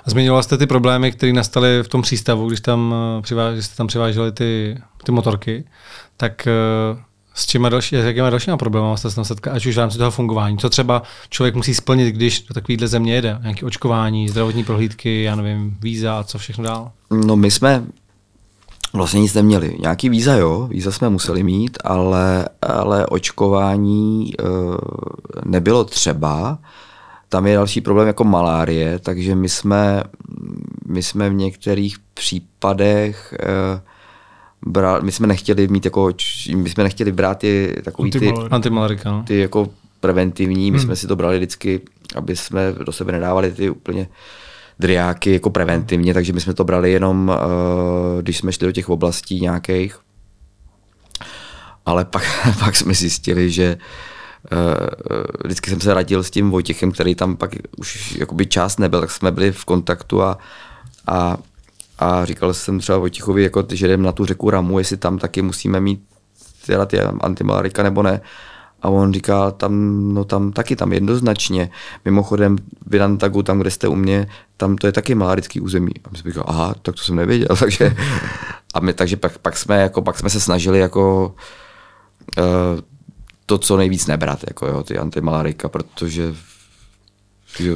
A zmiňoval jste ty problémy, které nastaly v tom přístavu, když, tam, když eh, jste tam přiváželi ty, ty motorky, tak uh, s čema další, s jakýma dalšíma problémy se tam setká, ať už v rámci toho fungování? Co třeba člověk musí splnit, když do takovéhle země jede? Nějaké očkování, zdravotní prohlídky, já nevím, víza a co všechno dál? No my jsme vlastně nic neměli. Nějaký víza, jo, víza jsme museli mít, ale, ale očkování e, nebylo třeba. Tam je další problém jako malárie, takže my jsme, my jsme v některých případech e, brát, my jsme nechtěli mít jako, my jsme nechtěli brát ty takový ty, ty, no. no. ty jako preventivní, my hmm. jsme si to brali vždycky, aby jsme do sebe nedávali ty úplně driáky jako preventivně, takže my jsme to brali jenom, eh, když jsme šli do těch oblastí nějakých. Ale pak, pak jsme zjistili, že eh, eh, vždycky jsem se radil s tím Vojtěchem, který tam pak už jakoby část nebyl, tak jsme byli v kontaktu a, a a říkal jsem třeba Vojtichovi, jako, že jdem na tu řeku Ramu, jestli tam taky musíme mít teda ty antimalarika nebo ne. A on říká, tam, no tam taky, tam jednoznačně. Mimochodem v Jantagu, tam, kde jste u mě, tam to je taky malarický území. A my jsme říkali, aha, tak to jsem nevěděl. Takže, a my, takže pak, pak, jsme, jako, pak jsme se snažili jako uh, to, co nejvíc nebrat, jako jo, ty antimalarika, protože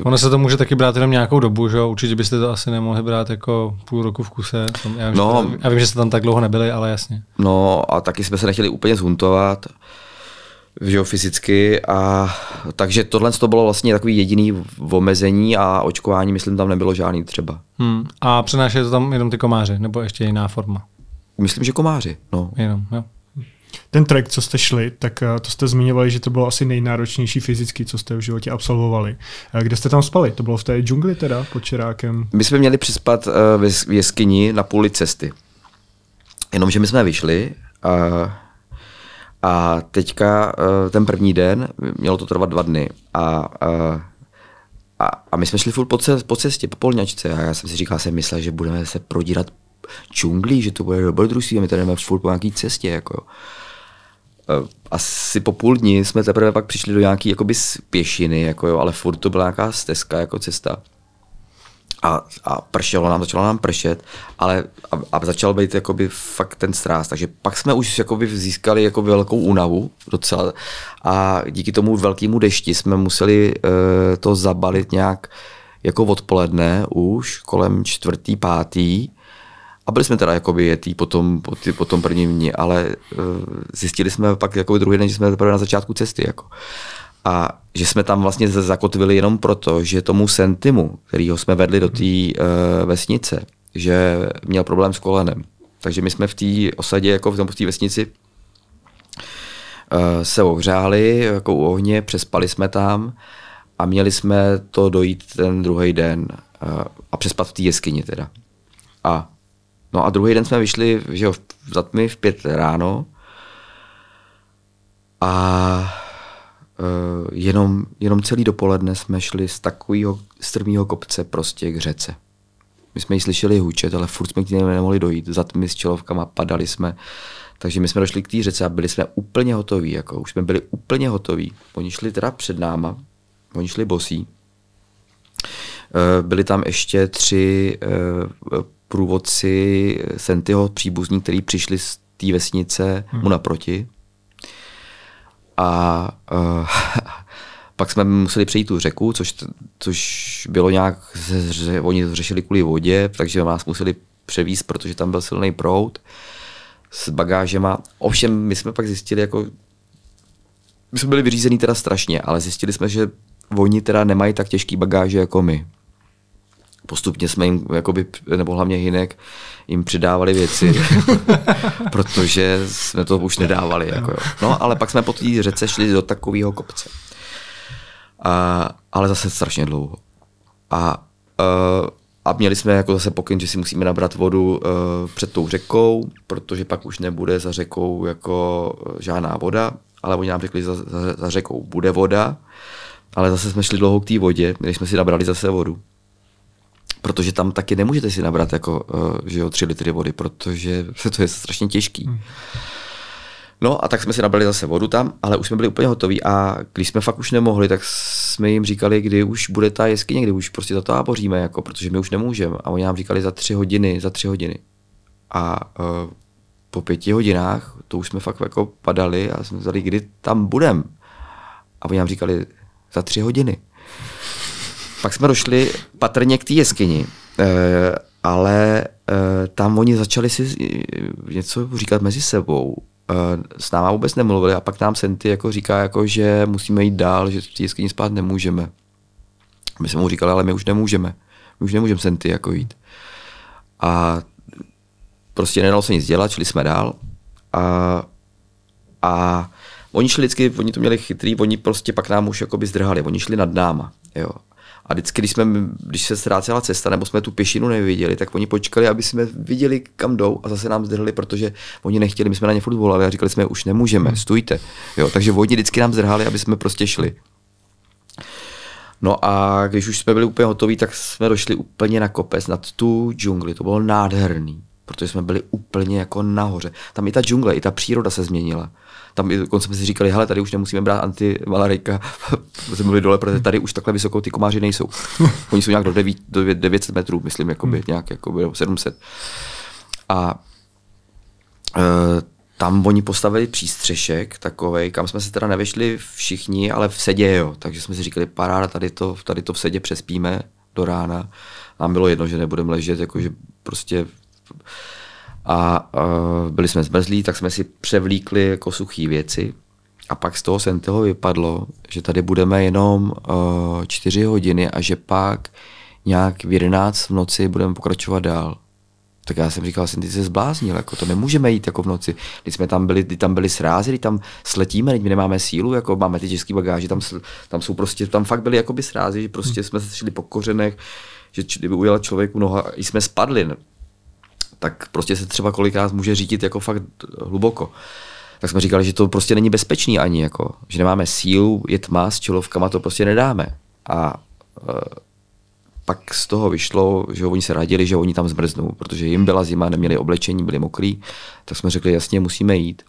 Ono se to může taky brát jenom nějakou dobu, že jo? Určitě byste to asi nemohli brát jako půl roku v kuse. Já, vím, no, že, já vím, že jste tam tak dlouho nebyli, ale jasně. No a taky jsme se nechtěli úplně zhuntovat že jo, fyzicky. A, takže tohle to bylo vlastně takový jediný omezení a očkování, myslím, tam nebylo žádný třeba. Hmm. A přenášeli to tam jenom ty komáři, nebo ještě jiná forma? Myslím, že komáři, no. Jenom, jo. Ten trek, co jste šli, tak eh, to jste zmiňovali, že to bylo asi nejnáročnější fyzicky, co jste v životě absolvovali. Eh, kde jste tam spali? To bylo v té džungli teda pod Čerákem? My jsme měli přispat eh, v jeskyni na půli cesty. Jenomže my jsme vyšli a, a teďka ten první den, mělo to trvat dva dny a, a a, my jsme šli furt po, cestě, po polňačce a já jsem si říkal, jsem myslel, že budeme se prodírat džunglí, že to bude dobrodružství a my tady jdeme furt po nějaký cestě. Jako. Eh, asi po půl dní jsme teprve pak přišli do nějaký jakoby pěšiny, jako jo, ale furt to byla nějaká stezka jako cesta. A, a pršelo nám, začalo nám pršet, ale a, a začal být jakoby fakt ten stráz, takže pak jsme už jakoby získali jako velkou únavu docela a díky tomu velkému dešti jsme museli uh, to zabalit nějak jako odpoledne už kolem čtvrtý, pátý, a byli jsme teda jakoby jetý po tom, po, tý, po tom prvním dní, ale uh, zjistili jsme pak jakoby druhý den, že jsme teprve na začátku cesty. Jako. A že jsme tam vlastně zakotvili jenom proto, že tomu Sentimu, kterýho jsme vedli do té uh, eh, vesnice, že měl problém s kolenem. Takže my jsme v té osadě, jako v, v té vesnici, eh, se ohřáli jako u ohně, přespali jsme tam a měli jsme to dojít ten druhý den a přespat v té jeskyni teda. A No a druhý den jsme vyšli, že jo, za tmy v pět ráno a uh, jenom, jenom celý dopoledne jsme šli z takového strmého kopce prostě k řece. My jsme ji slyšeli hučet, ale furt jsme k ní nemohli dojít. Za tmy s čelovkama padali jsme. Takže my jsme došli k té řece a byli jsme úplně hotoví. Jako, už jsme byli úplně hotoví. Oni šli teda před náma, oni šli bosí. E, byli tam ještě tři e, průvodci Sentyho eh, příbuzní, kteří přišli z té vesnice hmm. mu naproti. A uh, pak jsme museli přejít tu řeku, což, což bylo nějak, že oni to řešili kvůli vodě, takže nás museli převíst, protože tam byl silný prout s bagážema. Ovšem, my jsme pak zjistili, jako my jsme byli vyřízení teda strašně, ale zjistili jsme, že oni teda nemají tak těžký bagáže jako my postupně jsme jim, jakoby, nebo hlavně Hinek, jim přidávali věci, protože jsme to už nedávali. Jako jo. No, ale pak jsme po té řece šli do takového kopce. A, ale zase strašně dlouho. A, e, a měli jsme jako zase pokyn, že si musíme nabrat vodu e, před tou řekou, protože pak už nebude za řekou jako žádná voda, ale oni nám řekli, za, za, za řekou bude voda, ale zase jsme šli dlouho k té vodě, než jsme si nabrali zase vodu protože tam taky nemůžete si nabrat jako, eh, že jo, tři litry vody, protože to je strašně těžký. Hmm. No a tak jsme si nabrali zase vodu tam, ale už jsme byli úplně hotoví a když jsme fakt už nemohli, tak jsme jim říkali, kdy už bude ta jeskyně, kdy už prostě boříme, jako, protože my už nemůžeme. A oni nám říkali za tři hodiny, za tři hodiny. A uh, po pěti hodinách, to už jsme fakt jako padali a jsme vzali, kdy tam budem. A oni nám říkali za tři hodiny. Pak jsme došli patrně k té jeskyni, eh, ale eh, tam oni začali si eh, něco říkat mezi sebou. S náma vůbec nemluvili a pak nám Senty jako říká, jako, že musíme jít dál, že v té jeskyni spát nemůžeme. My jsme mu říkali, ale my už nemůžeme. My už nemůžeme Senty jako jít. A prostě nedalo se nic dělat, šli jsme dál. A, a oni šli vždycky, oni to měli chytrý, oni prostě pak nám už jakoby zdrhali, oni šli nad náma. Jo. A vždycky, když, jsme, když se ztrácela cesta nebo jsme tu pěšinu neviděli, tak oni počkali, aby jsme viděli, kam jdou a zase nám zdrhli, protože oni nechtěli, my jsme na ně furt volali a říkali jsme, už nemůžeme, hmm. stůjte. Jo, takže oni vždycky nám zdrhali, aby jsme prostě šli. No a když už jsme byli úplně hotoví, tak jsme došli úplně na kopec, nad tu džungli. To bylo nádherný, protože jsme byli úplně jako nahoře. Tam i ta džungle, i ta příroda se změnila tam i dokonce jsme si říkali, hele, tady už nemusíme brát antimalarika, jsme byli dole, protože tady už takhle vysokou ty komáři nejsou. Oni jsou nějak do, 9, do 900 metrů, myslím, jakoby, hmm. nějak jakoby, 700. A e, tam oni postavili přístřešek takový. kam jsme se teda nevešli všichni, ale v sedě, jo. Takže jsme si říkali, paráda, tady to, tady to v sedě přespíme do rána. Nám bylo jedno, že nebudeme ležet, jakože prostě a uh, byli jsme zmrzlí, tak jsme si převlíkli jako suchý věci a pak z toho toho vypadlo, že tady budeme jenom uh, čtyři hodiny a že pak nějak v jedenáct v noci budeme pokračovat dál. Tak já jsem říkal, jsem ty se zbláznil, jako to nemůžeme jít jako v noci. Když jsme tam byli, kdy tam byli srázy, kdy tam sletíme, my nemáme sílu, jako máme ty český bagáže, tam, tam, jsou prostě, tam fakt byly jakoby srázy, že prostě jsme se šli po kořenech, že kdyby ujela člověku noha, i jsme spadli, tak prostě se třeba kolikrát může řídit jako fakt hluboko. Tak jsme říkali, že to prostě není bezpečný ani, jako, že nemáme sílu, je tma, s čelovkama to prostě nedáme. A e, pak z toho vyšlo, že oni se radili, že oni tam zmrznou, protože jim byla zima, neměli oblečení, byli mokrý, tak jsme řekli, jasně, musíme jít.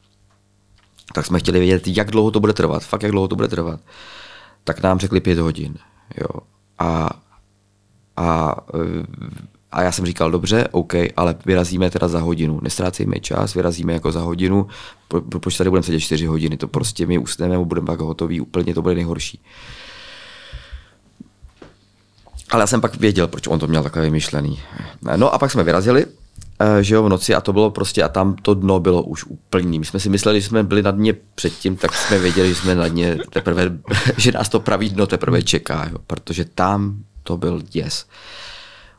Tak jsme chtěli vědět, jak dlouho to bude trvat, fakt jak dlouho to bude trvat. Tak nám řekli pět hodin. Jo. A, a e, a já jsem říkal, dobře, OK, ale vyrazíme teda za hodinu, nestrácejme čas, vyrazíme jako za hodinu, proč tady budeme sedět 4 hodiny, to prostě my usneme, budeme pak hotový. úplně to bude nejhorší. Ale já jsem pak věděl, proč on to měl takhle vymyšlený. No a pak jsme vyrazili, eh, že jo, v noci a to bylo prostě, a tam to dno bylo už úplný. My jsme si mysleli, že jsme byli na dně předtím, tak jsme věděli, že jsme na dně teprve, že nás to pravý dno teprve čeká, jo, protože tam to byl děs. Yes.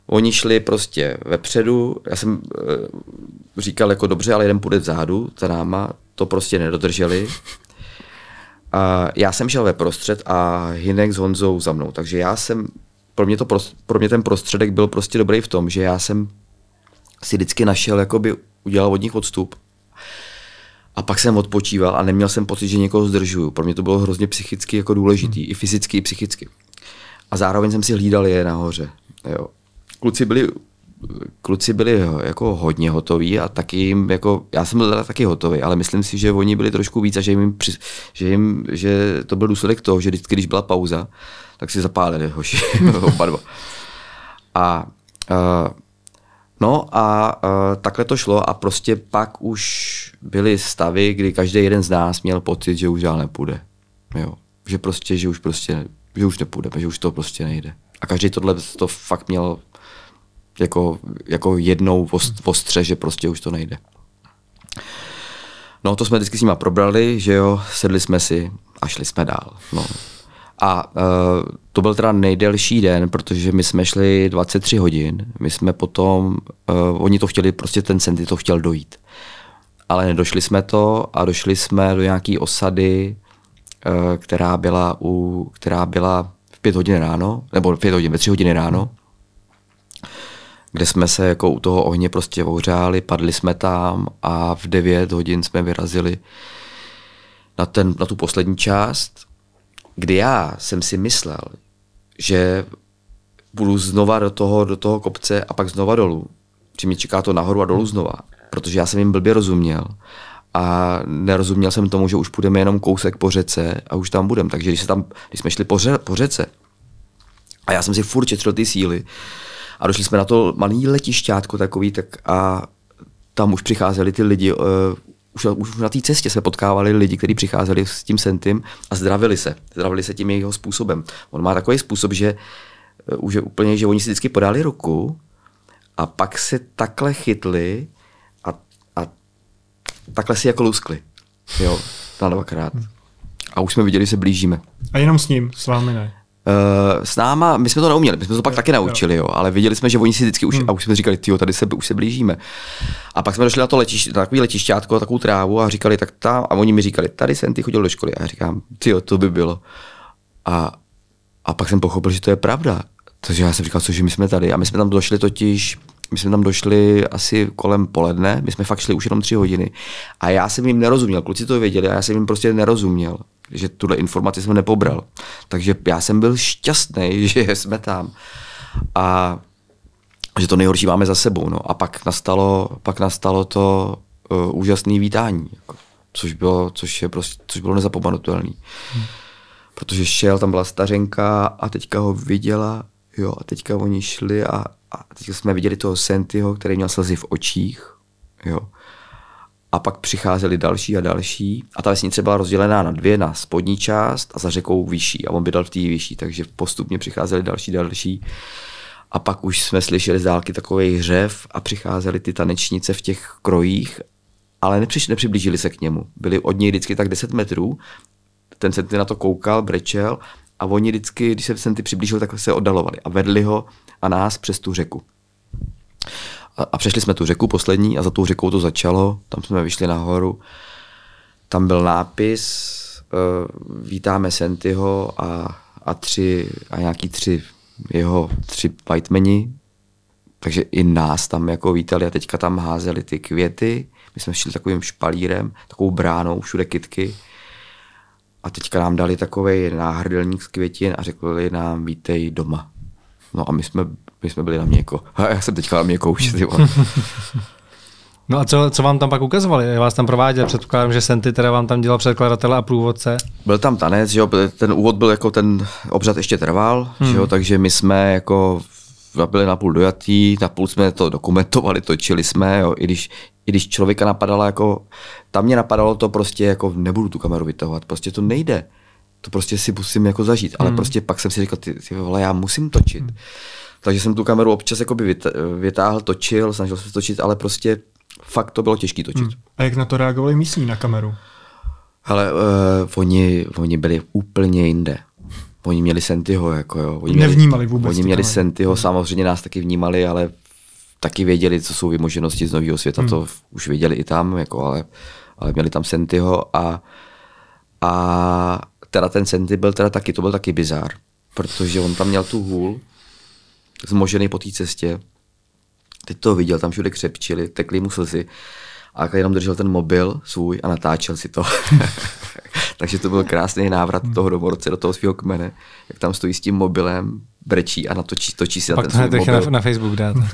Oni šli prostě vepředu, já jsem e, říkal jako dobře, ale jeden půjde vzadu za náma, to prostě nedodrželi. A já jsem šel ve prostřed a Hinek s Honzou za mnou, takže já jsem, pro mě, to pro mě ten prostředek byl prostě dobrý v tom, že já jsem si vždycky našel, jakoby udělal od nich odstup a pak jsem odpočíval a neměl jsem pocit, že někoho zdržuju. Pro mě to bylo hrozně psychicky jako důležitý, hmm. i fyzicky, i psychicky. A zároveň jsem si hlídal je nahoře. Jo kluci byli kluci byli jako hodně hotoví a taky jim, jako, já jsem byl teda taky hotový, ale myslím si, že oni byli trošku víc a že jim, při, že jim že to byl důsledek toho, že vždycky, když byla pauza, tak si zapálili hoši, oba dva. A a No a uh, takhle to šlo a prostě pak už byly stavy, kdy každý jeden z nás měl pocit, že už dál nepůjde. Jo. Že prostě, že už prostě, že už nepůjde, že už to prostě nejde. A každý tohle to fakt měl jako, jako jednou ostře, že prostě už to nejde. No to jsme vždycky s nima probrali, že jo, sedli jsme si a šli jsme dál. No. A uh, to byl teda nejdelší den, protože my jsme šli 23 hodin, my jsme potom, uh, oni to chtěli, prostě ten centy, to chtěl dojít. Ale nedošli jsme to a došli jsme do nějaké osady, uh, která byla, u, která byla v 5 hodin ráno, nebo v 5 hodin, ve 3 hodiny ráno. Hmm kde jsme se jako u toho ohně prostě ohřáli, padli jsme tam a v 9 hodin jsme vyrazili na, ten, na tu poslední část, kdy já jsem si myslel, že budu znova do toho, do toho kopce a pak znova dolů. Že mě čeká to nahoru a dolů hmm. znova. Protože já jsem jim blbě rozuměl a nerozuměl jsem tomu, že už půjdeme jenom kousek po řece a už tam budeme. Takže když, se tam, když jsme šli po, ře, po řece a já jsem si furt četřil ty síly, a došli jsme na to malý letišťátko takový, tak a tam už přicházeli ty lidi, uh, už, už na té cestě se potkávali lidi, kteří přicházeli s tím sentym a zdravili se. Zdravili se tím jeho způsobem. On má takový způsob, že uh, už je úplně, že oni si vždycky podali ruku a pak se takhle chytli a, a takhle si jako luskli. Jo, na dvakrát. Hmm. A už jsme viděli, že se blížíme. A jenom s ním, s vámi ne. Eh, s náma, my jsme to neuměli, my jsme to pak jo, taky naučili, jo, ale viděli jsme, že oni si vždycky už, hmm. a už jsme říkali, jo, tady se, už se blížíme. A pak jsme došli na to letiš, na takový letišťátko, takovou trávu a říkali, tak tam, a oni mi říkali, tady jsem ty chodil do školy. A já říkám, jo, to by bylo. A, a pak jsem pochopil, že to je pravda. Takže já jsem říkal, cože my jsme tady. A my jsme tam došli totiž, my jsme tam došli asi kolem poledne, my jsme fakt šli už jenom tři hodiny. A já jsem jim nerozuměl, kluci to věděli, a já jsem jim prostě nerozuměl že tuhle informaci jsem nepobral. Takže já jsem byl šťastný, že jsme tam. A že to nejhorší máme za sebou. No. A pak nastalo, pak nastalo to uh, e, úžasné vítání, jako, což, bylo, což, je prostě, což bylo nezapomenutelné. Hmm. Protože šel, tam byla stařenka a teďka ho viděla, jo, a teďka oni šli a, a teďka jsme viděli toho Sentyho, který měl slzy v očích, jo a pak přicházeli další a další a ta vesnice byla rozdělená na dvě, na spodní část a za řekou vyšší a on bydlel v té vyšší, takže postupně přicházeli další další a pak už jsme slyšeli z dálky takový hřev a přicházeli ty tanečnice v těch krojích, ale nepřiš, nepřiblížili se k němu. Byli od něj vždycky tak 10 metrů, ten se ty na to koukal, brečel a oni vždycky, když se ty přiblížil, tak se oddalovali a vedli ho a nás přes tu řeku a, a přešli jsme tu řeku poslední a za tou řekou to začalo, tam jsme vyšli nahoru, tam byl nápis, uh, vítáme Sentyho a, a tři, a nějaký tři jeho tři whitemeni, takže i nás tam jako vítali a teďka tam házeli ty květy, my jsme šli takovým špalírem, takovou bránou, všude kitky a teďka nám dali takový náhrdelník z květin a řekli nám vítej doma. No a my jsme my jsme byli na měko. A já jsem teďka na měko už, No a co, co vám tam pak ukazovali? Já vás tam prováděl, předpokládám, že Senty teda vám tam dělal předkladatele a průvodce. Byl tam tanec, že jo, ten úvod byl jako ten obřad ještě trval, hmm. že jo, hmm. takže my jsme jako byli napůl dojatí, napůl jsme to dokumentovali, točili jsme, jo, i když, i když člověka napadalo jako, tam mě napadalo to prostě jako nebudu tu kameru vytahovat, prostě to nejde. To prostě si musím jako zažít, ale hmm. prostě pak jsem si říkal, ty, ty vole, já musím točit. Hmm. Takže jsem tu kameru občas jakoby vytáhl, točil, snažil se točit, ale prostě fakt to bylo těžké točit. Hmm. A jak na to reagovali místní na kameru? Ale uh, oni, oni byli úplně jinde. Oni měli Sentyho, jako jo. Oni Nevnímali vůbec. Oni měli Sentyho, hmm. samozřejmě nás taky vnímali, ale taky věděli, co jsou vymoženosti z nového světa, hmm. to už věděli i tam, jako, ale, ale měli tam Sentyho a, a teda ten Senty byl teda taky, to byl taky bizár, protože on tam měl tu hůl, zmožený po té cestě. Teď to viděl, tam všude křepčili, tekli, mu slzy. A jenom držel ten mobil svůj a natáčel si to. Takže to byl krásný návrat hmm. toho domorce do toho svého kmene, jak tam stojí s tím mobilem, brečí a natočí točí si Pak na ten to svůj mobil. na, na Facebook dát.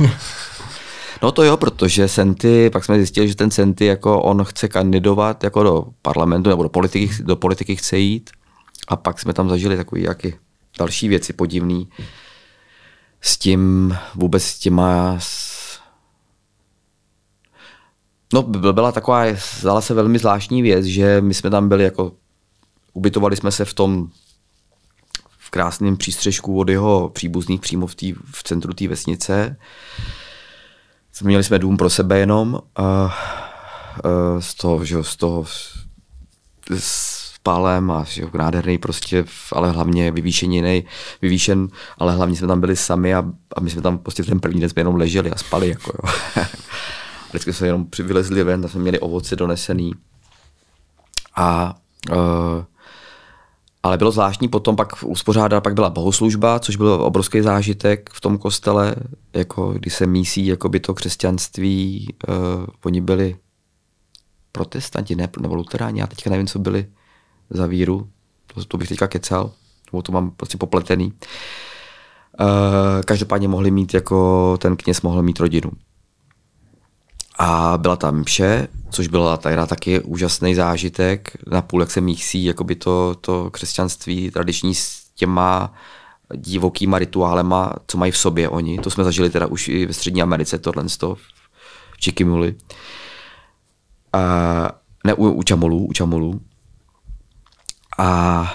No to jo, protože Senty, pak jsme zjistili, že ten Senty, jako on chce kandidovat jako do parlamentu nebo do politiky, do politiky chce jít. A pak jsme tam zažili takové jaký další věci podivné, s tím vůbec s těma No byla taková, zala se velmi zvláštní věc, že my jsme tam byli jako, ubytovali jsme se v tom v krásném přístřežku od jeho příbuzných přímo v, tý, v centru té vesnice. Měli jsme dům pro sebe jenom. Uh, z toho, že z toho z palem a že, nádherný prostě, ale hlavně vyvýšený, nej, vyvýšen, ale hlavně jsme tam byli sami a, a my jsme tam prostě ten první den jsme jenom leželi a spali. Jako, jo. a vždycky jsme jenom vylezli ven, tam jsme měli ovoce donesený. A uh, ale bylo zvláštní potom pak uspořádala, pak byla bohoslužba, což byl obrovský zážitek v tom kostele, jako kdy se mísí jakoby to křesťanství, uh, oni byli protestanti, ne, nebo luteráni, já teďka nevím, co byli, za víru, to, to bych teďka kecal, nebo to mám prostě popletený. E, každopádně mohli mít, jako ten kněz mohl mít rodinu. A byla tam vše, což byla teda taky úžasný zážitek, na půl, jak se míchsí jakoby to, to křesťanství tradiční s těma divokýma rituálema, co mají v sobě oni. To jsme zažili teda už i ve Střední Americe, tohle v Čikimuli. Uh, eh, ne, u, u Čamolů, u Čamolů. A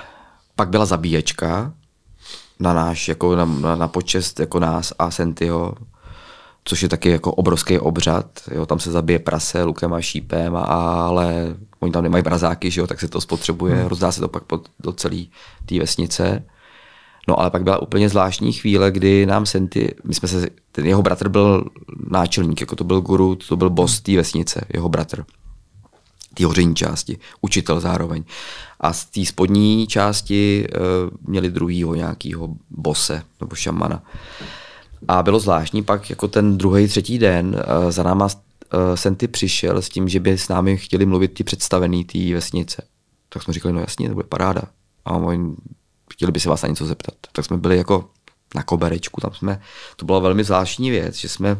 pak byla zabíječka na náš, jako na, na, na počest jako nás a Sentyho, což je taky jako obrovský obřad. Jo, tam se zabije prase lukem a šípem, a, ale oni tam nemají brazáky, že jo, tak se to spotřebuje, hmm. rozdá se to pak pod, do celé té vesnice. No ale pak byla úplně zvláštní chvíle, kdy nám Senty, my jsme se, ten jeho bratr byl náčelník, jako to byl guru, to byl boss té vesnice, jeho bratr té hoření části, učitel zároveň. A z té spodní části e, měli druhýho nějakého bose nebo šamana. A bylo zvláštní, pak jako ten druhý, třetí den e, za náma e, eh, Senty přišel s tím, že by s námi chtěli mluvit ti představený té vesnice. Tak jsme říkali, no jasně, to bude paráda. A oni chtěli by se vás na něco zeptat. Tak jsme byli jako na koberečku, tam jsme, to byla velmi zvláštní věc, že jsme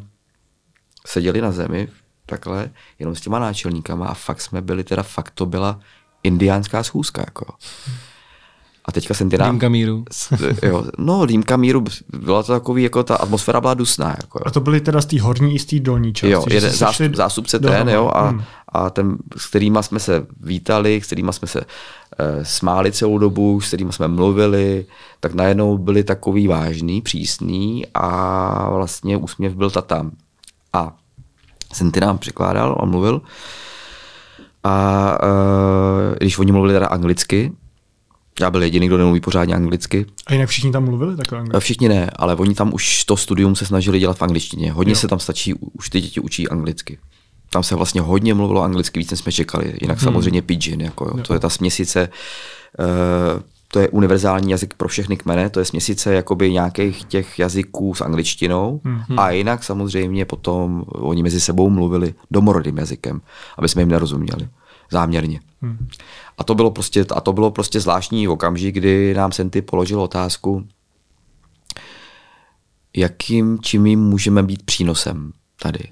seděli na zemi takhle, jenom s těma náčelníkama a fakt jsme byli, teda fakt to byla indiánská schůzka, jako. A teďka jsem teda Dýmka míru. jo, no, dýmka míru, byla to takový, jako ta atmosféra byla dusná. Jako, A to byly teda z té horní i z té dolní části. Jo, jeden zástup, zástupce ten, jo, a, hmm. a ten, s kterýma jsme se vítali, s kterýma jsme se e, smáli celou dobu, s kterýma jsme mluvili, tak najednou byli takový vážný, přísný a vlastně úsměv byl ta tam. A jsem ty nám překládal a mluvil. A uh, když oni mluvili teda anglicky, já byl jediný, kdo nemluví pořádně anglicky. A jinak všichni tam mluvili tak anglicky? E, všichni ne, ale oni tam už to studium se snažili dělat v angličtině. Hodně jo. se tam stačí, už ty děti učí anglicky. Tam se vlastně hodně mluvilo anglicky, víc než jsme čekali. Jinak hmm. samozřejmě pidgin, jako jo. Jo. to je ta směsice uh, to je univerzální jazyk pro všechny kmene, to je směsice jakoby nějakých těch jazyků s angličtinou mm-hmm. a jinak samozřejmě potom oni mezi sebou mluvili domorodým jazykem, aby jsme jim nerozuměli záměrně. Mm. A to bylo prostě, a to bylo prostě zvláštní okamžik, kdy nám Senty položil otázku, jakým čím můžeme být přínosem tady.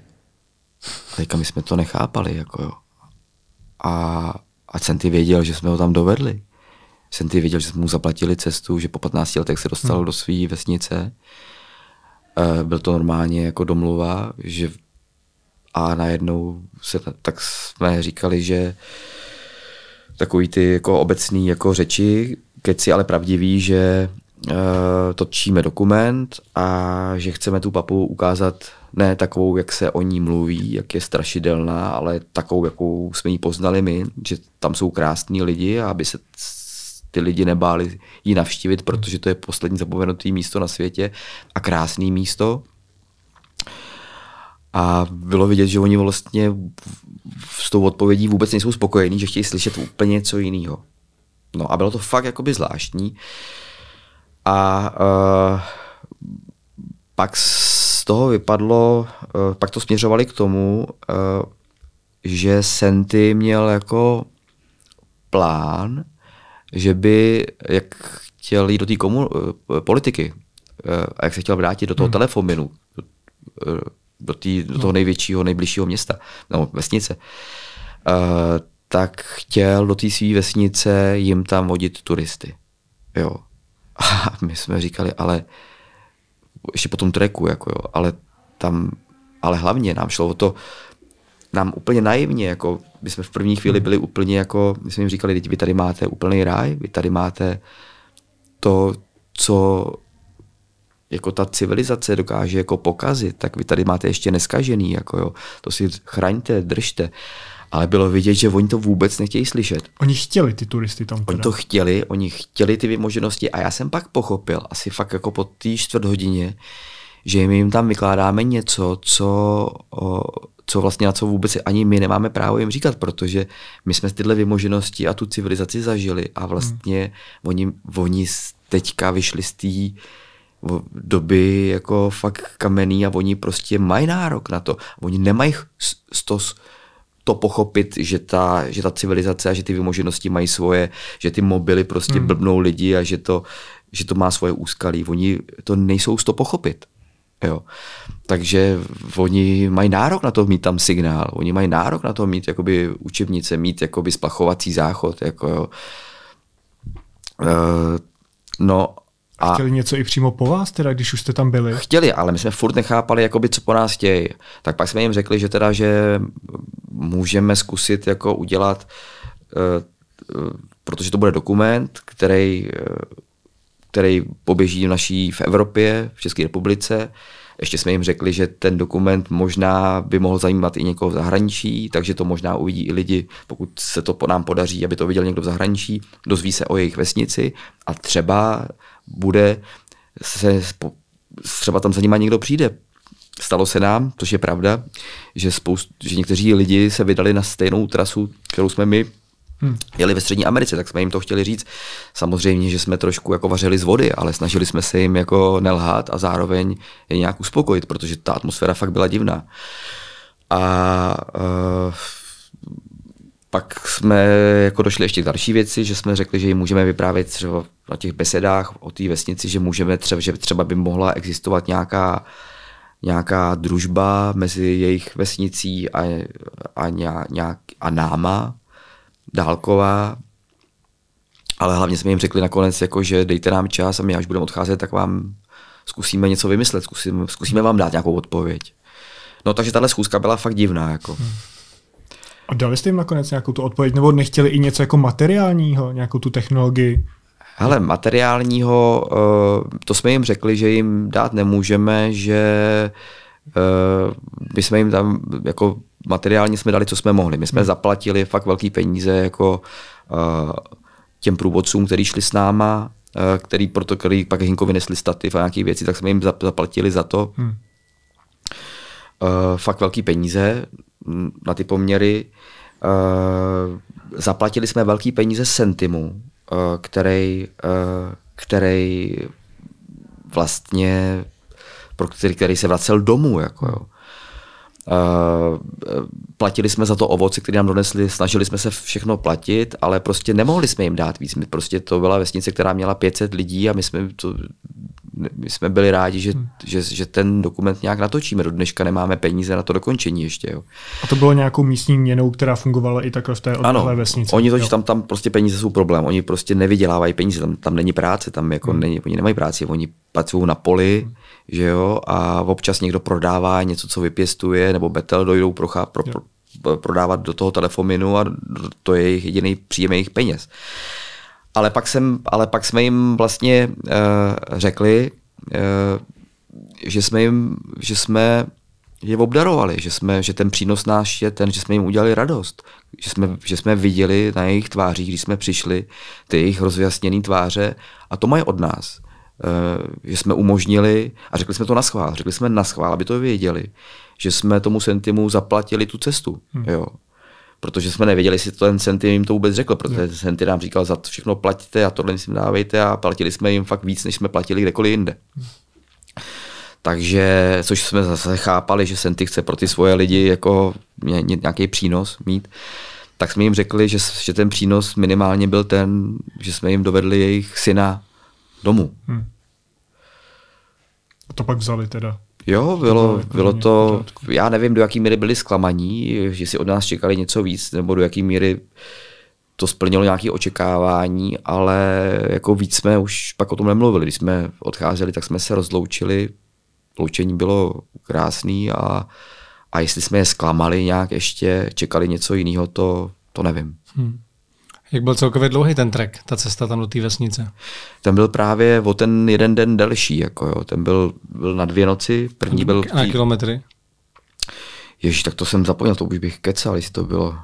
A teďka my jsme to nechápali, jako jo. A, a Senty věděl, že jsme ho tam dovedli jsem ty věděl, že jsme mu zaplatili cestu, že po 15 letech se dostal hmm. do své vesnice. Eh, byl to normálně jako domluva, že a najednou se, tak jsme říkali, že takový ty jako obecný jako řeči, keci, ale pravdivý, že uh, točíme dokument a že chceme tu papu ukázat ne takovou, jak se o ní mluví, jak je strašidelná, ale takovou, jakou jsme ji poznali my, že tam jsou krásní lidi a aby se ty lidi nebáli ji navštívit, protože to je poslední zapomenuté místo na světě a krásné místo. A bylo vidět, že oni vlastně s tou odpovědí vůbec nejsou spokojení, že chtějí slyšet úplně něco jiného. No a bylo to fakt jakoby zvláštní. A uh, pak z toho vypadlo, uh, pak to směřovali k tomu, uh, že Senty měl jako plán, že by, jak chtěl jít do té eh, politiky eh, a jak se chtěl vrátit do toho hmm. telefonu, do, do, tý, do toho hmm. největšího, nejbližšího města, nebo vesnice, eh, tak chtěl do té své vesnice jim tam vodit turisty. Jo. A my jsme říkali, ale ještě po tom treku, jako jo, ale tam, ale hlavně nám šlo o to nám úplně naivně, jako my jsme v první chvíli byli úplně jako, my jsme jim říkali, teď vy tady máte úplný ráj, vy tady máte to, co jako ta civilizace dokáže jako pokazit, tak vy tady máte ještě neskažený, jako jo, to si chraňte, držte. Ale bylo vidět, že oni to vůbec nechtějí slyšet. Oni chtěli ty turisty tam. Teda. Oni to chtěli, oni chtěli ty vymoženosti a já jsem pak pochopil, asi fakt jako po té čtvrt hodině, že my jim tam vykládáme něco, co, co vlastně na co vůbec ani my nemáme právo jim říkat, protože my jsme tyhle vymoženosti a tu civilizaci zažili a vlastně hmm. oni, oni teďka vyšli z té doby jako fakt kamený a oni prostě mají nárok na to. Oni nemají to, to pochopit, že ta, že ta civilizace a že ty vymoženosti mají svoje, že ty mobily prostě hmm. blbnou lidi a že to, že to má svoje úskalí. Oni to nejsou z to pochopit. Jo. Takže oni mají nárok na to mít tam signál, oni mají nárok na to mít jakoby učebnice, mít jakoby splachovací záchod. Jako, jo. E, no a chtěli něco i přímo po vás, teda, když už jste tam byli? Chtěli, ale my jsme furt nechápali, jakoby, co po nás chtějí. Tak pak jsme jim řekli, že teda, že můžeme zkusit jako udělat, eh, eh, protože to bude dokument, který který poběží v naší v Evropě, v České republice. Ještě jsme jim řekli, že ten dokument možná by mohl zajímat i někoho v zahraničí, takže to možná uvidí i lidi, pokud se to po nám podaří, aby to viděl někdo v zahraničí, dozví se o jejich vesnici a třeba bude se, třeba tam za nima někdo přijde. Stalo se nám, což je pravda, že, spoustu, že někteří lidi se vydali na stejnou trasu, kterou jsme my Hmm. Jeli ve Střední Americe, tak jsme jim to chtěli říct. Samozřejmě, že jsme trošku jako vařili z vody, ale snažili jsme se jim jako nelhat a zároveň je nějak uspokojit, protože ta atmosféra fakt byla divná. A uh, pak jsme jako došli ještě k další věci, že jsme řekli, že jim můžeme vyprávět třeba na těch besedách o té vesnici, že můžeme třeba, že třeba by mohla existovat nějaká nějaká družba mezi jejich vesnicí a, a, nějak, a náma, dálková, ale hlavně jsme jim řekli nakonec, jako, že dejte nám čas a my až budeme odcházet, tak vám zkusíme něco vymyslet, zkusíme, zkusíme vám dát nějakou odpověď. No takže tahle schůzka byla fakt divná. Jako. Hmm. A dali jste jim nakonec nějakou tu odpověď, nebo nechtěli i něco jako materiálního, nějakou tu technologii? Hele, materiálního, eh, to jsme jim řekli, že jim dát nemůžeme, že Eh, my jsme jim tam jako materiálně jsme dali, co jsme mohli. My jsme hmm. zaplatili fakt velký peníze jako eh, těm průvodcům, kteří šli s náma, eh, který, proto, který pak Hinkovi nesli stativ a nějaké věci, tak jsme jim zaplatili za to. Hmm. Uh, fakt velký peníze mm, na ty poměry. Uh, zaplatili jsme velký peníze Sentimu, uh, který, uh, který vlastně pro který, který se vracel domů. Jako jo. Uh, platili jsme za to ovoce, které nám donesli, snažili jsme se všechno platit, ale prostě nemohli jsme jim dát víc. My prostě to byla vesnice, která měla 500 lidí a my jsme, to, my jsme byli rádi, že, hmm. že, že ten dokument nějak natočíme. Do dneška nemáme peníze na to dokončení ještě. Jo. A to bylo nějakou místní měnou, která fungovala i takhle v té ano, vesnici. Oni to, že tam, tam prostě peníze jsou problém. Oni prostě nevydělávají peníze, tam, tam není práce, tam jako hmm. není, oni nemají práci, oni pracují na poli. Hmm že jo, a občas někdo prodává něco, co vypěstuje, nebo betel dojdou prochá, pro, pro, pro, prodávat do toho telefominu a to je jejich jediný příjem jejich peněz. Ale pak, jsem, ale pak jsme jim vlastně uh, řekli, uh, že jsme jim, že jsme je obdarovali, že, jsme, že ten přínos náš je ten, že jsme jim udělali radost, že jsme, že jsme viděli na jejich tvářích, když jsme přišli, ty jejich rozjasněné tváře a to mají od nás. Eh, že jsme umožnili, a řekli jsme to na schvál, řekli jsme na schvál, aby to věděli, že jsme tomu Sentimu zaplatili tu cestu. Hmm. Jo. Protože jsme nevěděli, jestli ten Sentim jim to vůbec řekl, protože hmm. Senty nám říkal, za to všechno platíte a tohle si dávejte a platili jsme jim fakt víc, než jsme platili kdekoliv jinde. Hmm. Takže, což jsme zase chápali, že Senty chce pro ty svoje lidi jako nějaký přínos mít, tak jsme jim řekli, že, že ten přínos minimálně byl ten, že jsme jim dovedli jejich syna domů. Hmm. A to pak vzali teda. Jo, bylo, bylo, jako bylo to, já nevím, do jaký míry byli zklamaní, že si od nás čekali něco víc, nebo do jaký míry to splnilo nějaké očekávání, ale jako víc jsme už pak o tom nemluvili. Když jsme odcházeli, tak jsme se rozloučili, loučení bylo krásný a, a jestli jsme je zklamali nějak ještě, čekali něco jiného, to, to nevím. Hmm. Jak byl celkově dlouhý ten trek, ta cesta tam do té vesnice? Ten byl právě o ten jeden den delší, jako jo. Ten byl, byl na dvě noci, první byl... Tý... Na kilometry? Ježíš, tak to jsem zapomněl, to už bych kecal, jestli to bylo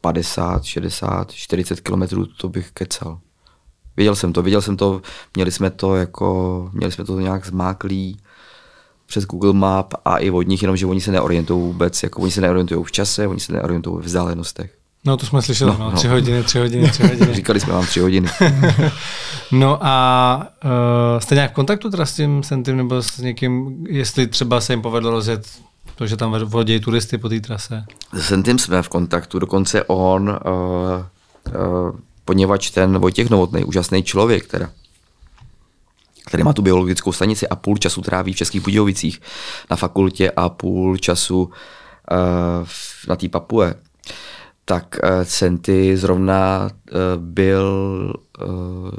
50, 60, 40 kilometrů, to bych kecal. Viděl jsem to, viděl jsem to, měli jsme to jako, měli jsme to nějak zmáklý přes Google Map a i od nich, jenomže oni se neorientují vůbec, jako oni se neorientují v čase, oni se neorientují v vzdálenostech. No to jsme slyšeli, no, no, no. tři hodiny, tři hodiny, tři hodiny. Říkali jsme vám tři hodiny. no a uh, jste nějak v kontaktu teda s tím Sentim nebo s někým, jestli třeba se jim povedlo rozjet to, že tam vodějí turisty po té trase? S Sentim jsme v kontaktu, dokonce on, uh, uh, poněvadž ten Vojtěch Novotný, úžasný člověk teda, který má tu biologickou stanici a půl času tráví v Českých Budějovicích na fakultě a půl času uh, na té Papue, tak uh, eh, Centy zrovna uh, byl, uh,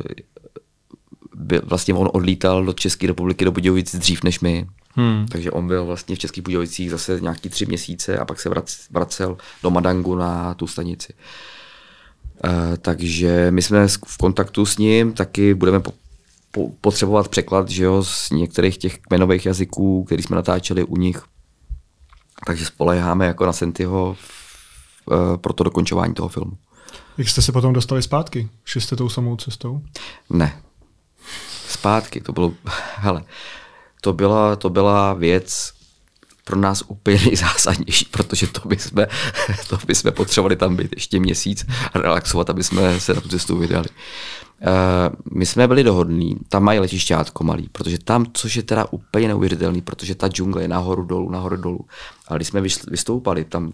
byl, vlastně on odlítal do České republiky do Budějovic dřív než my. Hmm. Takže on byl vlastně v Českých Budějovicích zase nějaký tři měsíce a pak se vracel do Madangu na tu stanici. Uh, takže my jsme v kontaktu s ním, taky budeme po, po, potřebovat překlad že jo, z některých těch kmenových jazyků, který jsme natáčeli u nich. Takže spoleháme jako na Sentyho v Eh, pro to dokončování toho filmu. Jak jste se potom dostali zpátky? Šli jste tou samou cestou? Ne. Zpátky, to bylo, hele, to byla, to byla věc pro nás úplně nejzásadnější, protože to by, jsme, to by jsme potřebovali tam být ještě měsíc a relaxovat, aby jsme se na tu cestu vydali. Uh, my jsme byli dohodní, tam mají letišťátko malý, protože tam, což je teda úplně neuvěřitelný, protože ta džungle je nahoru dolů, nahoru dolů. Ale když jsme vystoupali, tam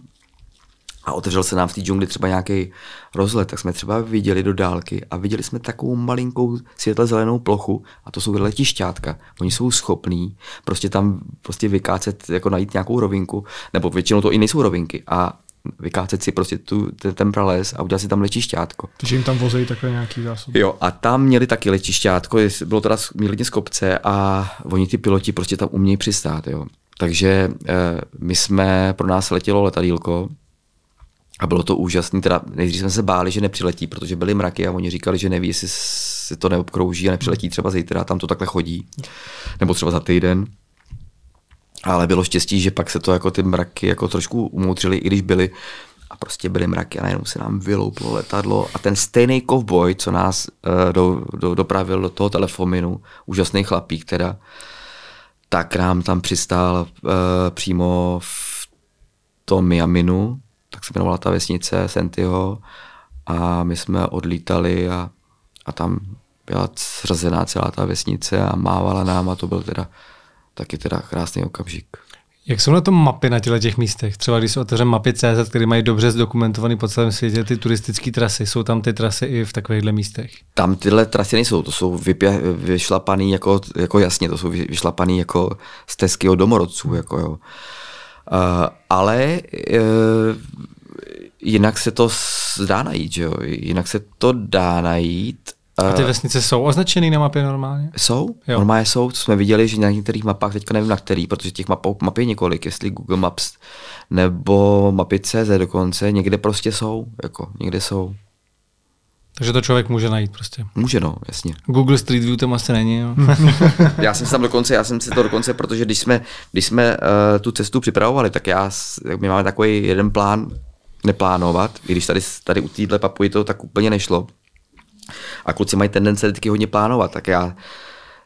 a otevřel se nám v té džungli třeba nějaký rozlet, tak jsme třeba viděli do dálky a viděli jsme takovou malinkou světle zelenou plochu a to jsou letišťátka. Oni jsou schopní prostě tam prostě vykácet, jako najít nějakou rovinku, nebo většinou to i nejsou rovinky a vykácet si prostě tu, ten, ten prales a udělat si tam letišťátko. Takže jim tam vozejí takhle nějaký zásob. Jo, a tam měli taky letišťátko, bylo teda mírně z kopce a oni ty piloti prostě tam umějí přistát, jo. Takže e, my jsme, pro nás letělo letadílko, a bylo to úžasné, teda nejdřív jsme se báli, že nepřiletí, protože byly mraky a oni říkali, že neví, jestli si to neobkrouží a nepřiletí mm. třeba zítra, tam to takhle chodí, nebo třeba za týden. Ale bylo štěstí, že pak se to jako ty mraky jako trošku umoutřily, i když byly, a prostě byly mraky a najednou se nám vylouplo letadlo a ten stejný kovboj, co nás uh, do, do, dopravil do toho telefominu, úžasný chlapík teda, tak nám tam přistál uh, přímo v tom Miaminu tak se jmenovala ta vesnice Sentyho a my jsme odlítali a, a tam byla zrazená celá ta vesnice a mávala nám a to byl teda taky teda krásný okamžik. Jak jsou na tom mapy na těle těch místech? Třeba když se otevřeme mapy CZ, které mají dobře zdokumentovaný po celém světě ty turistické trasy, jsou tam ty trasy i v takovýchhle místech? Tam tyhle trasy nejsou, to jsou vypě, vyšlapaný jako, jako jasně, to jsou vyšlapaný jako stezky od domorodců. Jako jo. Uh, Eh, ale eh, jinak se to dá najít, že jo? Jinak se to dá najít. A ty eh, vesnice jsou označené na mapě normálně? Jsou, jo. normálně jsou. Jsme viděli, že na některých mapách, teďka nevím na který, protože těch map, map je několik, jestli Google Maps nebo CZ dokonce, někde prostě jsou, jako někde jsou. Takže to člověk může najít prostě. Může, no, jasně. Google Street View tam asi není. Jo. já jsem tam dokonce, já jsem si to dokonce, protože když jsme, když jsme uh, tu cestu připravovali, tak já, my máme takový jeden plán neplánovat, i když tady, tady u téhle papuji to tak úplně nešlo. A kluci mají tendence vždycky hodně plánovat, tak já,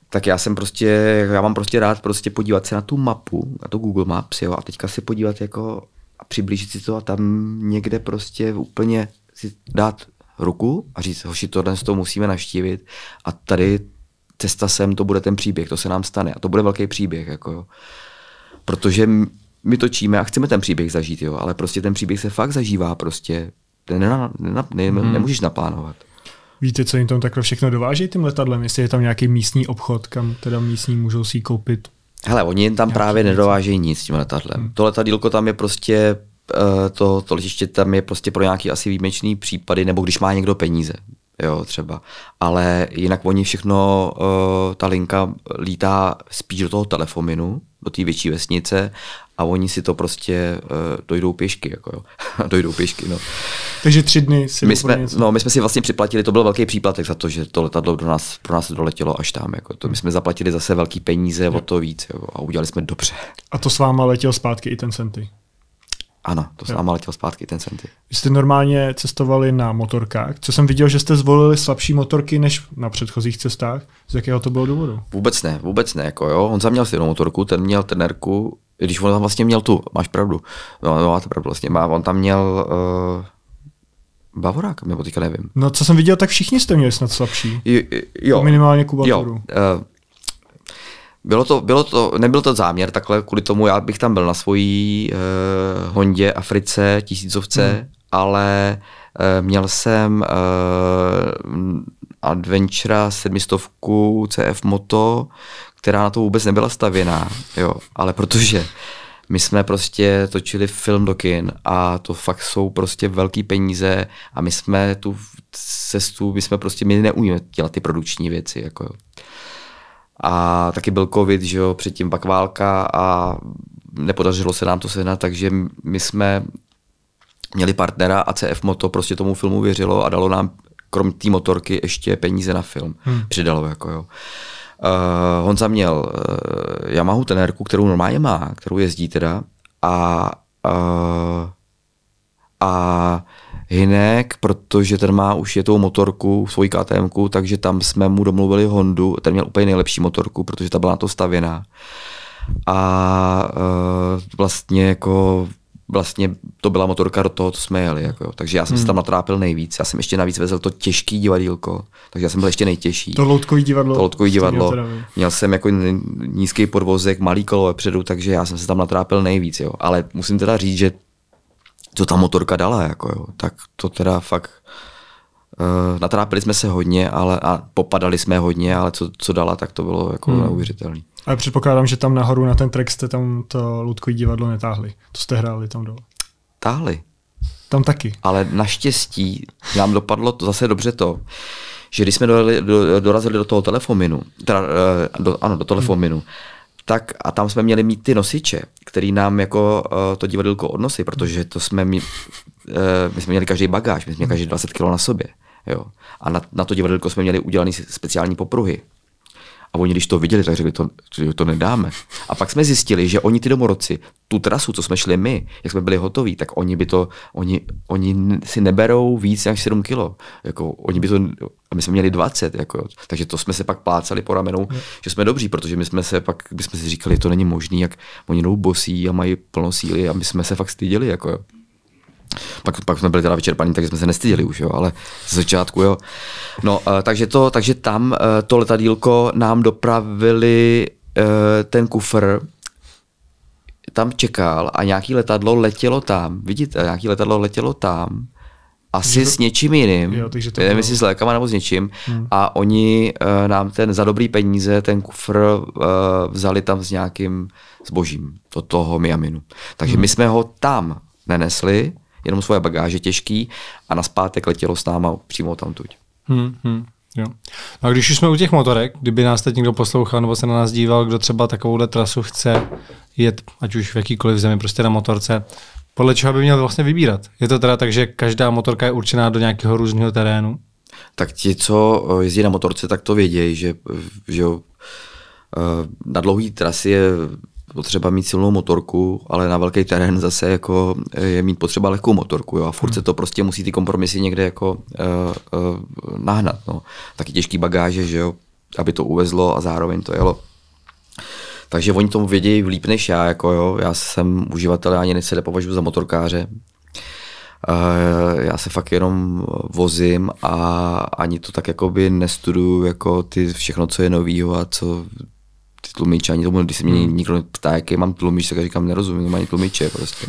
tak já jsem prostě, já mám prostě rád prostě podívat se na tu mapu, na to Google Maps, jo, a teďka si podívat jako a přiblížit si to a tam někde prostě úplně si dát ruku a říct, hoši, to dnes to musíme navštívit a tady cesta sem, to bude ten příběh, to se nám stane a to bude velký příběh, jako jo. Protože my točíme a chceme ten příběh zažít, jo, ale prostě ten příběh se fakt zažívá prostě, ne, ne, ne, hmm. nemůžeš naplánovat. Víte, co jim tam takhle všechno dováží tím letadlem? Jestli je tam nějaký místní obchod, kam teda místní můžou si koupit? Hele, oni jim tam právě nedovážejí nic tím letadlem. Hmm. To letadílko tam je prostě Eh, to, to letiště tam je prostě pro nějaký asi výjimečný případy, nebo když má někdo peníze, jo, třeba. Ale jinak oni všechno, uh, ta linka lítá spíš do toho telefominu, do té větší vesnice a oni si to prostě uh, dojdou pěšky, jako jo. dojdou pěšky, no. Takže tři dny si my jsme, něco. No, my jsme si vlastně připlatili, to byl velký příplatek za to, že to letadlo do nás, pro nás doletělo až tam, jako to. My hmm. jsme zaplatili zase velký peníze, o to víc, jako, a udělali jsme dobře. A to s váma letěl zpátky i ten Senty? Ano, to s náma letěl zpátky ten centy. Vy jste normálně cestovali na motorkách. Co jsem viděl, že jste zvolili slabší motorky než na předchozích cestách. Z jakého to bylo důvodu? Vůbec ne, vůbec ne. Jako jo. On zaměl si jednu motorku, ten měl trenérku, když on tam vlastně měl tu, máš pravdu. No, no máte pravdu, vlastně má, on tam měl uh, Bavorák, nebo teďka nevím. No, co jsem viděl, tak všichni jste měli snad slabší. Jo, jo minimálně Kubaturu. Jo, uh, eh, bylo to, bylo to, nebyl to záměr takhle, kvůli tomu já bych tam byl na svojí eh, Hondě, Africe, tisícovce, hmm. ale eh, měl jsem eh, Adventure sedmistovku CF Moto, která na to vůbec nebyla stavěná, jo, ale protože my jsme prostě točili film do kin a to fakt jsou prostě velký peníze a my jsme tu cestu, my jsme prostě, my neumíme dělat ty produkční věci, jako jo a taky byl covid, že jo, předtím pak válka a nepodařilo se nám to sehnat, takže my jsme měli partnera a CF Moto prostě tomu filmu věřilo a dalo nám krom té motorky ještě peníze na film. Hmm. Přidalo jako jo. Uh, Honza měl uh, eh, Yamahu tenérku, kterou normálně má, kterou jezdí teda a uh, a Hinek, protože ten má už jetou motorku, svoji KTM, takže tam jsme mu domluvili Hondu, ten měl úplně nejlepší motorku, protože ta byla na to stavěná. A e, vlastně jako vlastně to byla motorka do toho, co jsme jeli. Jako. Takže já jsem hmm. se tam natrápil nejvíc. Já jsem ještě navíc vezl to těžký divadílko, takže já jsem byl ještě nejtěžší. To loutkový divadlo. To loutkový divadlo. Měl, měl jsem jako nízký podvozek, malý kolo vepředu, takže já jsem se tam natrápil nejvíc. Jo. Ale musím teda říct, že co ta motorka dala, jako jo. tak to teda fakt uh, natrápili jsme se hodně ale, a popadali jsme hodně, ale co, co dala, tak to bylo jako hmm. neuvěřitelné. Ale předpokládám, že tam nahoru na ten trek jste tam to Ludkový divadlo netáhli. To jste hráli tam dole. Táhli. Tam taky. Ale naštěstí nám dopadlo to zase dobře to, že když jsme dorazili do toho telefonu, teda, eh, do, ano, do telefonu, hmm tak a tam jsme měli mít ty nosiče, který nám jako uh, to divadelko odnosí, protože to jsme mít, uh, my jsme měli každý bagáž, my jsme měli každý 20 kg na sobě. Jo. A na, na to divadelko jsme měli udělané speciální popruhy, a oni, když to viděli, tak řekli, to, to nedáme. A pak jsme zjistili, že oni ty domorodci, tu trasu, co jsme šli my, jak jsme byli hotoví, tak oni by to, oni, oni si neberou víc než 7 kilo. Jako, oni by to, a my jsme měli 20, jako, takže to jsme se pak plácali po ramenou, no. že jsme dobří, protože my jsme se pak, my jsme si říkali, to není možný, jak oni jdou bosí a mají plno síly a my jsme se fakt styděli. Jako, jo. Pak, pak jsme byli teda vyčerpaní, takže jsme se nestyděli už, jo, ale z začátku, jo. No, eh, takže, to, takže tam eh, to letadílko nám dopravili eh, ten kufr tam čekal a nějaký letadlo letělo tam. Vidíte, nějaký letadlo letělo tam. Asi to, mhm. s něčím jiným. Jo, to nevím, jestli s lékama nebo s něčím. Hmm. A oni uh, nám ten za dobrý peníze, ten kufr uh, vzali tam s nějakým zbožím do toho Miaminu. Takže hmm. my jsme ho tam nenesli jenom svoje bagáže těžký a naspátek letělo s náma přímo tuď. Hmm, hmm. Jo. No a když už jsme u těch motorek, kdyby nás teď někdo poslouchal nebo se na nás díval, kdo třeba takovouhle trasu chce jet, ať už v jakýkoliv zemi, prostě na motorce, podle čeho by měl vlastně vybírat? Je to teda tak, že každá motorka je určená do nějakého různého terénu? Tak ti, co eh, jezdí na motorce, tak to vědějí, že, eh, že eh, na dlouhé trasy je potřeba mít silnou motorku, ale na velký terén zase jako eh, je mít potřeba lehkou motorku. Jo? A furt se hmm. to prostě musí ty kompromisy někde jako uh, uh, nahnat. No. Taky těžký bagáže, že jo? aby to uvezlo a zároveň to jelo. Takže oni tomu vědí líp než já. Jako jo? Já jsem uživatel, ani se nepovažuji za motorkáře. Uh, já se fakt jenom vozím a ani to tak jakoby nestuduju jako ty všechno, co je novýho a co ty tlumiče, ani tomu, když se mě hmm. někdo ptá, jaký mám tlumič, tak já říkám, nerozumím, mám ani tlumiče, prostě.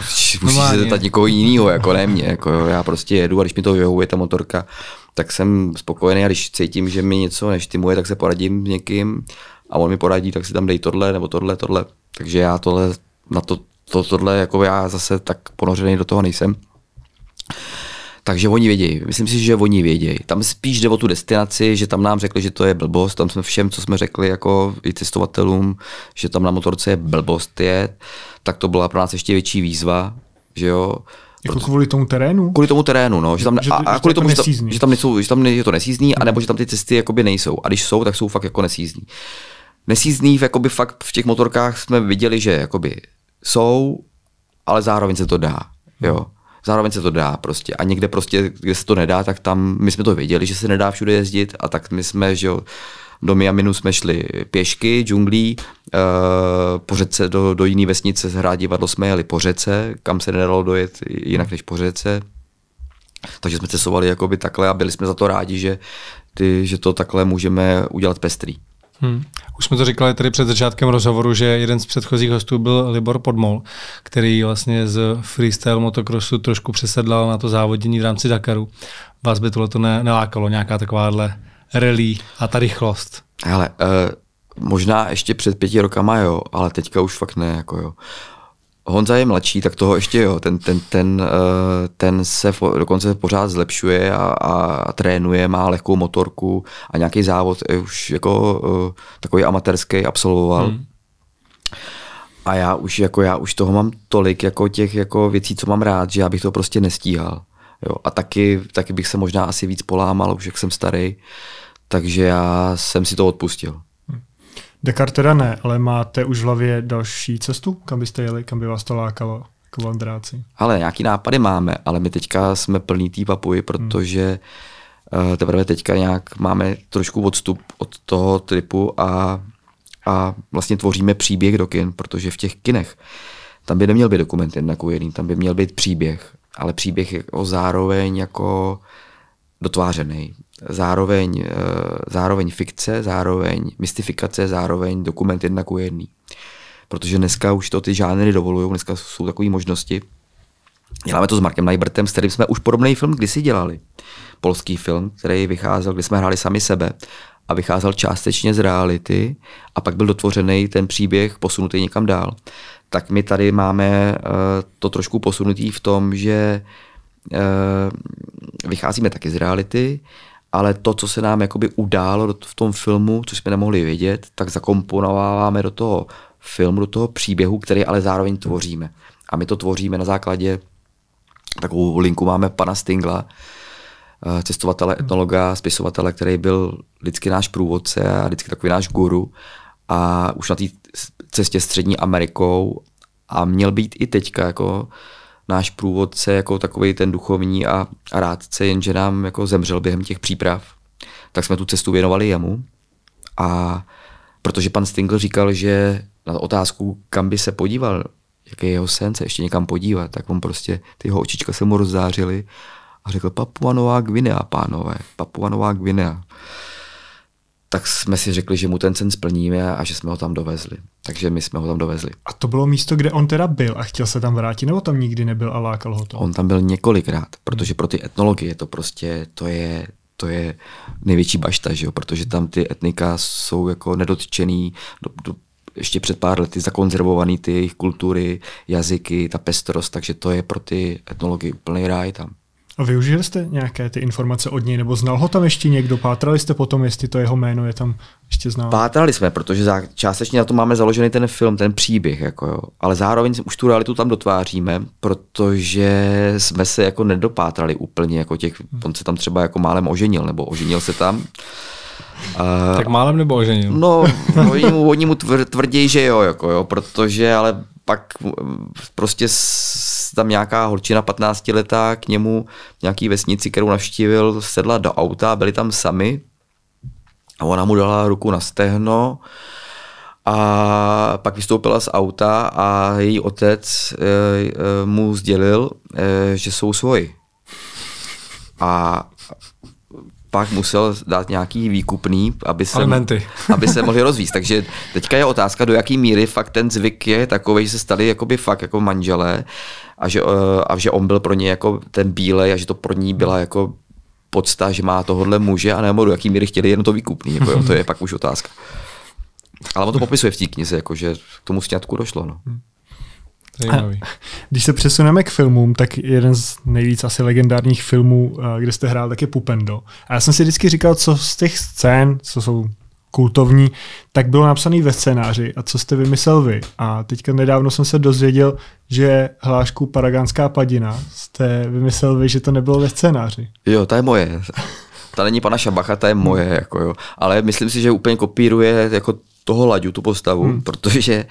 Musíš no se zeptat někoho jiného, jako ne mě, jako já prostě jedu a když mi to vyhovuje ta motorka, tak jsem spokojený a když cítím, že mi něco neštimuje, tak se poradím s někým a on mi poradí, tak si tam dej tohle nebo tohle, tohle. Takže já tohle, na to, to tohle, jako já zase tak ponořený do toho nejsem takže oni vědějí. Myslím si, že oni vědějí. Tam spíš jde o tu destinaci, že tam nám řekli, že to je blbost. Tam jsme všem, co jsme řekli, jako i cestovatelům, že tam na motorce je blbost jet, tak to byla pro nás ještě větší výzva, že jo. Jako Proto... kvůli tomu terénu? Kvůli tomu terénu, no. Že tam, že, a, a kvůli to tomu, že tam, že tam, nejsou, že tam je to nesízní, hmm. anebo že tam ty cesty jakoby nejsou. A když jsou, tak jsou fakt jako nesízní. Nesízní jakoby fakt v těch motorkách jsme viděli, že jakoby jsou, ale zároveň se to dá. Jo. Hmm zároveň se to dá prostě. A někde prostě, kde se to nedá, tak tam my jsme to věděli, že se nedá všude jezdit a tak my jsme, že jo, do Miaminu jsme šli pěšky, džunglí, e, po řece do, do jiné vesnice z divadlo jsme jeli po řece, kam se nedalo dojet jinak než po řece. Takže jsme cestovali jakoby takhle a byli jsme za to rádi, že, ty, že to takhle můžeme udělat pestrý. Hmm. Už jsme to říkali tady před začátkem rozhovoru, že jeden z předchozích hostů byl Libor Podmol, který vlastně z freestyle motokrosu trošku přesedlal na to závodění v rámci Dakaru. Vás by tohle to ne, nelákalo, nějaká takováhle relí a ta rychlost? Ale uh, eh, možná ještě před pěti rokama jo, ale teďka už fakt ne, jako jo. Honza je mladší, tak toho ještě jo. Ten, ten, ten, eh, ten se dokonce pořád zlepšuje a, a trénuje, má lehkou motorku a nějaký závod už jako eh, takový amatérský absolvoval. Hmm. A já už, jako já už toho mám tolik jako těch jako věcí, co mám rád, že já bych to prostě nestíhal. Jo. A taky, taky bych se možná asi víc polámal, už jak jsem starý. Takže já jsem si to odpustil. Dakar teda ne, ale máte už v hlavě další cestu, kam byste jeli, kam by vás to lákalo? k Kvandráci. Ale nějaký nápady máme, ale my teďka jsme plný tý papuji, hmm. protože hmm. teprve teďka nějak máme trošku odstup od toho tripu a, a vlastně tvoříme příběh do kin, protože v těch kinech tam by neměl být dokument jednak jedný, tam by měl být příběh, ale příběh je o zároveň jako dotvářený zároveň, eh, zároveň fikce, zároveň mystifikace, zároveň dokument jedna ku jedný. Protože dneska už to ty žánry dovolují, dneska jsou takové možnosti. Děláme to s Markem Najbrtem, s kterým jsme už podobný film kdysi dělali. Polský film, který vycházel, kdy jsme hráli sami sebe a vycházel částečně z reality a pak byl dotvořený ten příběh posunutý někam dál. Tak my tady máme eh, to trošku posunutý v tom, že eh, vycházíme taky z reality, ale to, co se nám jakoby událo v tom filmu, co jsme nemohli vědět, tak zakomponováváme do toho filmu, do toho příběhu, který ale zároveň tvoříme. A my to tvoříme na základě, takovou linku máme pana Stingla, eh, cestovatele, etnologa, spisovatele, který byl vždycky náš průvodce a vždycky takový náš guru. A už na té cestě střední Amerikou a měl být i teďka jako náš průvodce jako takový ten duchovní a, a rádce, jenže nám jako zemřel během těch příprav, tak jsme tu cestu věnovali jemu. A protože pan Stingl říkal, že na otázku, kam by se podíval, jaký je jeho sen se ještě někam podívat, tak on prostě, ty jeho očička se mu rozzářily a řekl Papuanová Gvinea, pánové, Papuanová Gvinea tak jsme si řekli, že mu ten sen splníme a že jsme ho tam dovezli. Takže my jsme ho tam dovezli. A to bylo místo, kde on teda byl a chtěl se tam vrátit, nebo tam nikdy nebyl a lákal ho to? On tam byl několikrát, hmm. protože pro ty etnology je to prostě, to je, to je největší bašta, že jo? protože tam ty etnika jsou jako nedotčený, do, do, ještě před pár lety zakonzervovaný ty jejich kultury, jazyky, ta pestrost, takže to je pro ty etnology úplný ráj tam. A využili jste nějaké ty informace od něj, nebo znal ho tam ještě někdo? Pátrali jste potom, jestli to jeho jméno je tam ještě známo? Pátrali jsme, protože za, částečně na to máme založený ten film, ten příběh, jako jo. ale zároveň už tu realitu tam dotváříme, protože jsme se jako nedopátrali úplně, jako těch, hmm. on se tam třeba jako málem oženil, nebo oženil se tam. Uh, tak málem nebo oženil? No, oni mu, oni mu tvrdí, že jo, jako jo, protože ale pak mm, prostě s, se tam nějaká holčina 15 letá k němu nějaký vesnici, kterou navštívil, sedla do auta, byli tam sami a ona mu dala ruku na stehno a pak vystoupila z auta a její otec eh, eh, mu sdělil, eh, že jsou svoji. A pak musel dát nějaký výkupný, aby se, aby se mohli rozvíst. Takže teďka je otázka, do jaký míry fakt ten zvyk je takový, že se stali jakoby fakt jako manželé a že, eh, a že on byl pro ně jako ten bílej a že to pro ní byla hmm. jako podsta, že má tohohle muže a nebo do jaký míry chtěli jen to výkupný, jako jo, to je pak už otázka. Ale on to popisuje v té knize, jako že k tomu sňatku došlo. No. Hmm. když se přesuneme k filmům, tak jeden z nejvíc asi legendárních filmů, eh, kde jste hrál, tak je Pupendo. A já jsem si vždycky říkal, co z těch scén, co jsou kultovní, tak bylo napsané ve scénáři a co jste vymyslel vy. A teďka nedávno jsem se dozvěděl, že hlášku Paragánská padina jste vymyslel vy, že to nebylo ve scénáři. Jo, to je moje. Ta není pana Šabacha, ta je moje, jako jo. Ale myslím si, že úplně kopíruje jako toho Laďu, tu postavu, hmm. protože eh,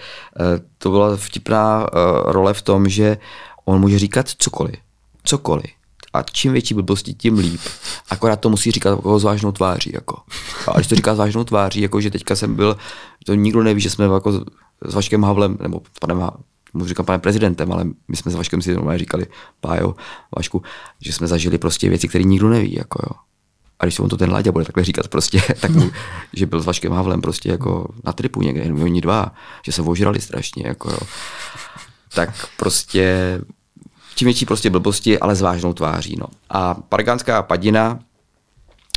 to byla vtipná eh, role v tom, že on může říkat cokoliv. Cokoliv a čím větší blbosti, tím líp. Akorát to musí říkat jako s vážnou tváří. Jako. A když to říká s vážnou tváří, jako že teďka jsem byl, to nikdo neví, že jsme jako s Vaškem Havlem, nebo panem mu říkám panem prezidentem, ale my jsme s Vaškem si normálně říkali, pájo, Vašku, že jsme zažili prostě věci, které nikdo neví. Jako jo. A když se on to ten Láďa bude takhle říkat prostě, tak mu, že byl s Vaškem Havlem prostě jako na tripu někde, jenom oni dva, že se ožrali strašně, jako jo. Tak prostě čím větší prostě blbosti, ale s vážnou tváří. No. A Paragánská padina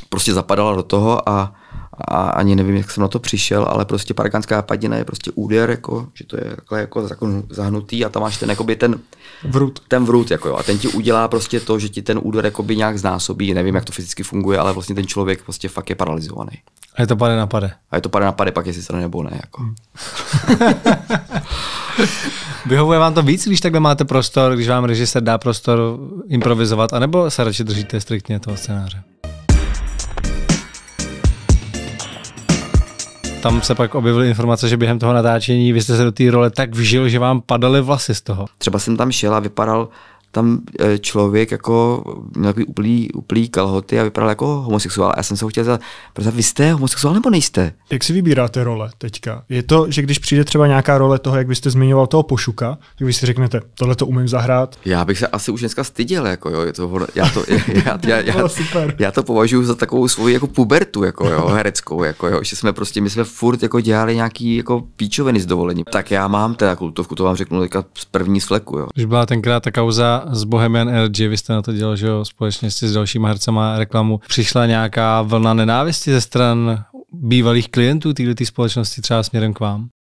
prostě zapadala do toho a a ani nevím, jak jsem na to přišel, ale prostě paragánská padina je prostě úder, jako, že to je takhle jako zahnutý a tam máš ten, jakoby ten vrut. Ten vrut jako jo, a ten ti udělá prostě to, že ti ten úder jakoby nějak znásobí, nevím, jak to fyzicky funguje, ale vlastně ten člověk prostě fakt je paralizovaný. A je to pade na pade. A je to pade na pade, pak jestli se nebo ne. Jako. Hmm. Vyhovuje vám to víc, když takhle máte prostor, když vám režisér dá prostor improvizovat, anebo se radši držíte striktně toho scénáře? tam se pak objevily informace, že během toho natáčení vy jste se do té role tak vžil, že vám padaly vlasy z toho. Třeba jsem tam šel a vypadal tam e, člověk jako měl takový úplný, úplný kalhoty a vypadal jako homosexuál. Já jsem se ho chtěl zeptat, vy jste homosexuál nebo nejste? Jak si vybíráte role teďka? Je to, že když přijde třeba nějaká role toho, jak byste zmiňoval toho pošuka, tak vy si řeknete, tohle to umím zahrát? Já bych se asi už dneska styděl, jako jo, je to, já, to, já, já, já, super. já, to považuji za takovou svou jako pubertu, jako jo, hereckou, jako jo, že jsme prostě, my jsme furt jako dělali nějaký jako píčoviny z dovolením. Tak já mám teda kultovku, to vám řeknu teďka z první sleku, jo. Když byla tenkrát ta kauza z Bohemian Energy, vy jste na to dělal, že jo, společně s dalšíma hercema reklamu, přišla nějaká vlna nenávisti ze stran bývalých klientů této společnosti třeba směrem k vám?